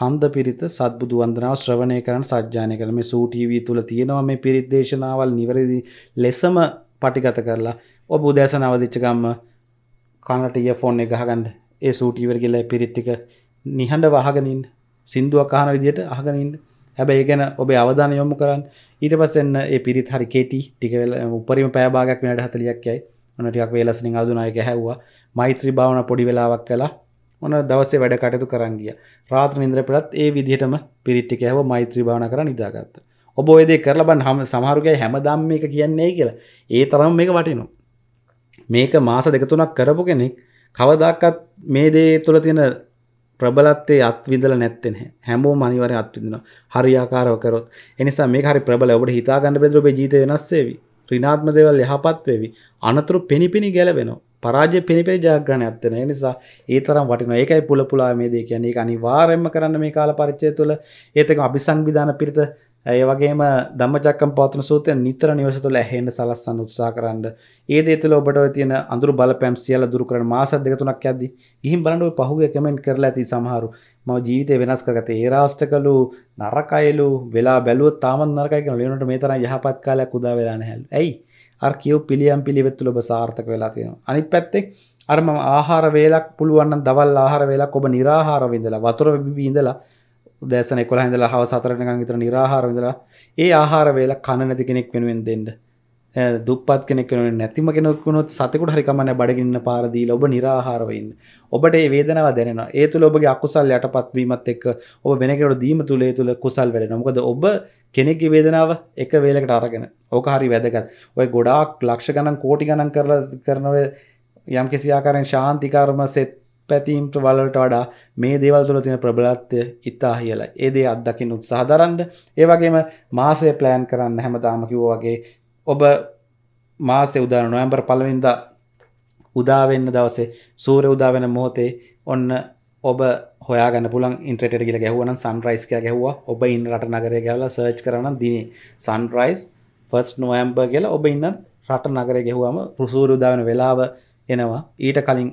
කන්ද පිරිත සත්බුදු වන්දනාව ශ්‍රවණය කරන සජ්ජානය කරන මේ සූ ටීවී තුල තියෙනවා මේ පිරිත් දේශනාවල් නිවැරදි ලෙසම පටිගත කරලා ඔබ උදෑස නවදිච්ච ගම්ම කනට ඊය ෆෝන් එක ගහගන්න ඒ සූටීවර කියලා පිරිත්තික නිහඬ වහගෙනින් සින්දුවක් අහන විදිහට අහගෙන ඉන්න. හැබැයි ඒ ගැන ඔබේ අවධානය යොමු කරන්න. ඊට පස්සේ එන්න ඒ පිරිත් හරි කෙටි ටික වෙලා උපරිම පැය භාගයක් විනාඩි 40ක් යයි. ඔන්න ටිකක් වේලසනින් අවදුනා එක හැව්වා. මෛත්‍රී භාවනා පොඩි වෙලාවක් කළා. ඔන්න දවසේ වැඩ කටයුතු කරන් ගියා. රාත්‍රී නින්දර පෙරත් ඒ විදිහටම පිරිත් ටික හැව මෛත්‍රී භාවනා කරලා නිදාගත්තා. ඔබ ඔයදේ කරලබන් හම සමහරුගේ හැමදම් මේක කියන්නේ කියලා ඒ තරම් මේක වටිනවා. මේක මාස දෙකතුනක් කරපු කෙනෙක් කවදක්කත් මේ දේ තුළ තියෙන ප්‍රබලත්තේ අත්විදල නැත්තෙන හැමෝ මනිවර අත්විදින හරියාකාරව කරොත් එනිසා මේ හරි ප්‍රබල ඔබට හිතාගන්න පෙදරබේ ජීත වෙනස්සේවි රිනාත්ම දෙවල් යහපත් වෙවි අනතුරු පිණිපිණි ගැලවෙනවා පරාජය පිණිපේ ජයග්‍රහණ ඇත්තෙන නිසා ඒ තරම් වටිනවා ඒකයි පුල පුලා මේ දේ කියන්නේ ඒක අනිවාර්යයෙන්ම කරන්න මේ කාල පරිච්ඡේදය තුළ ඒත් එක අபிසංවිධාන පිරිත ඒ වගේම ධම්මචක්කම් පවත්වන සූත්‍රය නිතර නිවස තුළ ඇහෙන්න සලස්සන්න උත්සාහ කරන්න. ඒ දේ තුළ ඔබට ඔය තියෙන අඳුරු බලපෑම් සියල්ල දුරු කරන මාස දෙක තුනක් යද්දි ගිහින් බලන්න ඔය පහුගිය කමෙන්ට් කරලා ඇති සමහරු. මම ජීවිතේ වෙනස් කරගත්තේ ඒ රාෂ්ටකලු නරකයලු වෙලා බැලුවොත් තාමත් නරකයි කියලා ලියනකොට මේ තරම් යහපත් කාලයක් උදා වෙලා නැහැලු. ඇයි? අර කියෝ පිළියම් පිළිවෙත් තුළ ඔබ සාර්ථක වෙලා තියෙනවා. අනිත් පැත්තේ අර මම ආහාර වේලක් පුළුවන් නම් දවල් ආහාර වේලක් ඔබ निराහාර විඳලා වතුර බිබී ඉඳලා උදෑසන 11 ඉඳලා හවස 4 වෙනකන් විතර निराහාර ඉඳලා ඒ ආහාර වේල කන නැති කෙනෙක් වෙනුවෙන් දෙන්න. දුප්පත් කෙනෙක් වෙනුවෙන් නැතිම කෙනෙක් වුණොත් සතෙකුට හරි කමන්නේ බඩගින්න පාර දීලා ඔබ निराහාරව ඉන්න. ඔබට ඒ වේදනාව දැනෙනවා. ඒ තුල ඔබගේ අකුසල් යටපත් වීමත් එක්ක ඔබ වෙන කෙනෙකුට දීම තුල ඒ තුල කුසල් වැඩෙනවා. මොකද ඔබ කෙනෙක්ගේ වේදනාව එක වේලකට අරගෙන ඕක හරි වැදගත්. ඔය ගොඩාක් ලක්ෂ ගණන් කෝටි ගණන් කරලා කරනව යම් කිසි ආකාරයෙන් ශාන්තිකර්ම සෙත් පැතීම්ට වලට වඩා මේ දේවල් තුළ තියෙන ප්‍රබලත්වය ඉතා කියලා ඒ දේ අත්දකින්න උත්සාහ දරන්න ඒ වගේම මාසය ප්ලෑන් කරන්න හැමදාම කිව්වා වගේ ඔබ මාසේ උදාන නොවැම්බර් පළවෙනිදා උදාවෙන්න දවසේ සූර උදාවෙන මොහොතේ ඔන්න ඔබ හොයාගන්න පුළන් ඉන්ට්‍රට කියල ගැහවන සන්රයිස් කිය ගැහවා ඔබ ඉන්න රට නගරය ගැල සර්ච් කරන දින සන්රයිස් ෆස් නොවම්බර් කියලා ඔබ ඉන්න රට නගර ගැහුවම පුසූර උදාවන වෙලාව එනවා ඊට කලින්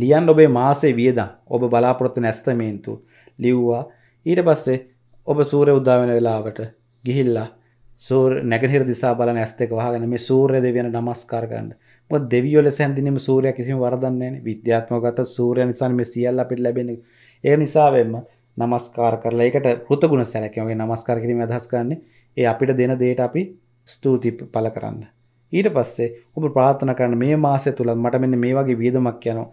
ලියන් ඔබේ මාසේ වියදම් ඔබ බලාපොරොත්තු නැස්තමේන්තු ලිව්වා ඊට පස්සේ ඔබ සූරය උද්දාවෙන වෙලාවට ගිහිල්ලා සූර් නැගහිර දිසා බල ඇස්තක වහගෙන මේ සූරය දෙවියන නමස්කාර ගන්න මො දෙවියොල සැඳදිනීම සූරය කිසිම වරදන්නේ විද්‍යාත්මගත සූරය නිසාන් මේ සියල්ල අපිට ලැබෙන ඒ නිසාවෙන්ම නමස්කාර කරලා ඒකට පෘතගුණ සැලකමගේ නමස්කාර කිරීම අදහස් කරන්නේ ඒ අපිට දෙන දේට අපි ස්තුති පල කරන්න ඊට පස්සේ ඔබ ප්‍රාථන කරන්න මේ මාසය තුළ මට මෙන්න මේ වගේ වියදමක් යනවා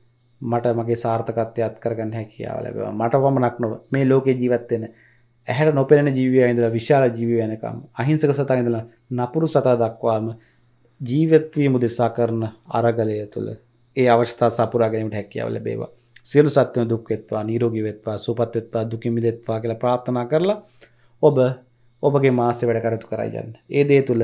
මට මගේ සාර්ථකත්වයත් කරගන්න හැකියාව ලැබව මට පමණක් නොව මේ ලෝකේ ජීවත්වෙන ඇහැට නොපෙනෙන ජීවිය ඉඳලා විශාල ජීවි වෙනකම් අහිංසක සතා ඉඳලා නපුරු සතා දක්වාම ජීවත්වීම උදෙසා කරන අරගලය තුළ ඒ අවස්ථා සපුරා ගැනීමට හැකියාව ලැබේවා සියලු සත්වයන් දුක් වෙත්වා නිරෝගී වෙත්වා සුවපත් වෙත්වා දුකින් මිදෙත්වා කියලා ප්‍රාර්ථනා කරලා ඔබ ඔබගේ මාසෙ වැඩ කටයුතු කරා යන්න. ඒ දේ තුළ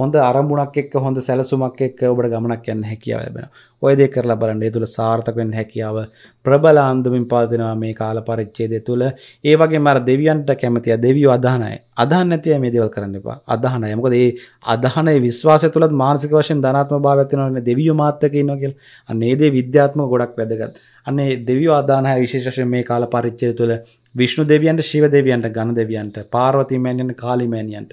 හොඳ අරමුණක් එක්ක හොඳ සැලසුමක් එක්ක ඔබට ගමනක් යන්න හැකියාව ලැබෙනවා. ඔය දේ කරලා බලන්න. ඒ තුල සාර්ථක වෙන්න හැකියාව ප්‍රබල ආන්දමින් පවතිනවා මේ කාල පරිච්ඡේදය තුල. ඒ වගේම අර දෙවියන්ට කැමතියි. දෙවියෝ අදහන අය. අදහන් නැති අය මේ දේවල් කරන්න එපා. අදහන අය. මොකද මේ අදහනේ විශ්වාසය තුලත් මානසික වශයෙන් ධනාත්මක භාවයක් තියෙනවානේ. දෙවියෝ මාත් එක්ක ඉන්නවා කියලා. අන්න මේ දේ විද්‍යාත්මක ගොඩක් වැදගත්. අන්නේ දෙවියෝ අදාන අය විශේෂ වශයෙන් මේ කාල පරිච්ඡේදය තුල විෂ්ණු දෙවියන්ට, ශිව දෙවියන්ට, ගණ දෙවියන්ට, පාර්වතී මෑණියන්ට, කාළි මෑණියන්ට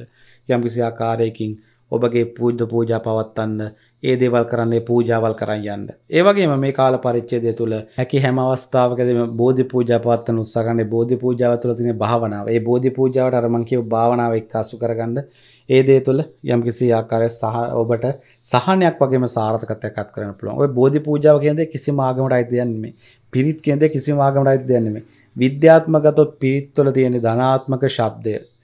යම්කිසි ආකාරයකින් ඔබගේ පූජ්ද පූජා පවත්වන්න ඒ දේවල් කරන්නේ පූජාවල් කරන්න යන්න. ඒවගේම මේ කාල පරිච්චේදය තුළ හැකි හැම අවස්ථාවකදම බෝධි පූජා පවත්වන උත්සාහන්නේ බෝධි පූජාව තුළ තින භාවනාව ඒ බෝධි පූජාවට අරමංකිව භාවනාව එක්කාසු කරගන්න ඒ දේ තුළ යම්කිසි ආකාරය සහ ඔබට සහනයක් වගේම සාර්ථකතයකත් කරන පුළුවන් ඔය බෝධි පූජාව කියදේ කිසි මාගමට අයිතියන්නේ පිරිත් කියදේ කිසි මාගමට අයිතියන්නේ විද්‍යාත්මගතොත් පිරිත්වල තියෙන ධනාත්මක ශබ්දය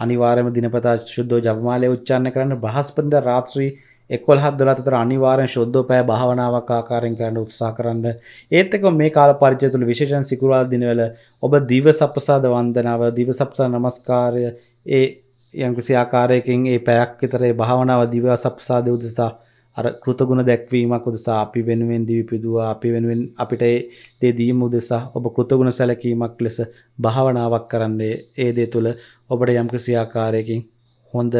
අනිවාර්යම දිනපතා සුද්ධෝ ජපමාලය උච්චාරණය කරන්න බ්‍රහස්පතින්දා රාත්‍රී 11 12 අතර අනිවාර්යෙන් සුද්ධෝ පැය භාවනාවක් ආකාරයෙන් කරන්න උත්සාහ කරන්න. ඒත් එක්කම මේ කාල පරිච්ඡේදය තුළ විශේෂයෙන් සිකුරාදා දිනවල ඔබ දිව සප්පසාද වන්දනාව, දිව සප්පසාද නමස්කාරය, ඒ යම් කිසි ආකාරයකින් ඒ පැයක් විතරේ භාවනාව දිව සප්පසාද උදෙසා අර කෘතගුණ දැක්වීමක් උදෙසා අපි වෙනුවෙන් දීපිදුවා අපි වෙනුවෙන් අපිට ඒ දේ දීම උදෙසා ඔබ කෘතගුණ සැලකීමක් ලෙස භාවනාවක් කරන්නේ ඒ දේ තුළ ඔබට යම් කිසි ආකාරයකින් හොඳ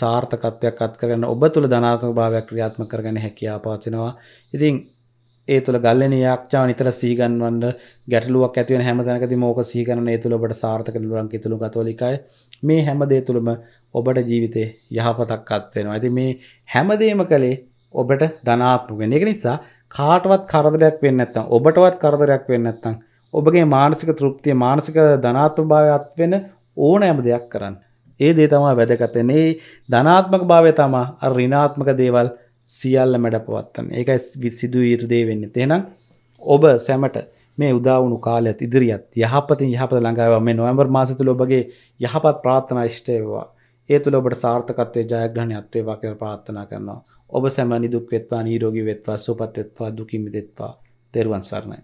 සාර්ථකත්වයක් අත්කරගන්න ඔබ තුළ ධනාත්මක භාවයක් ක්‍රියාත්මක කරගන්න හැකියාව පවතිනවා. ඉතින් ඒ තුළ ගල්ලන යක්ෂා නිතර සීගන්වන්න ගැටලුවක් ඇතිව හැමතැනක මෝක සීගන ඒ තුළබට සාර්ථක ලුවන් ඉතුළු ගතෝලිකයි මේ හැමදේ තුළම ඔබට ජීවිතය යහපතක් අත්වෙනවා ඇති මේ හැමදේම කළේ ඔබට ධනාත්මගෙන එක නිසා කාටවත් කරදරයක් වෙන්න ඇත්තම් ඔබටවත් කරදරයක් වෙන්න ඇත්තම් ඔබගේ මානසික තෘප්තිය මානසික ධනාත්ම භාවයත් වෙන ඕනෑම දෙයක් කරන්න ඒ දේ තමා වැදගතන්නේ ධනාත්මක භාවය තමා අ රිනාත්මක දේවල් සියල්ල මැඩ පවත්තන්න ඒකයි සිදුව යුතු දේ වෙන්න තියෙනම් ඔබ සැමට මේ උදාවුණු කාලයත් ඉදිරිියත් යහපති යහපත ළඟාව මේ නොවම්බර් මාසතුල ඔබගේ යහපත් ප්‍රාත්ථනා ෂ්ටයවා ඒ තුළ ඔබට සාර්ථකත්වය ජයග්‍රහණයත්වේවා කියල ප්‍රාත්ථනා කරනවා ඔබ සැම නිදුක් වෙත්වා නීරෝගී වෙත්වා සුපත් වෙත්වා දුකින් මිදෙත්වා තෙරුවන් සරණයි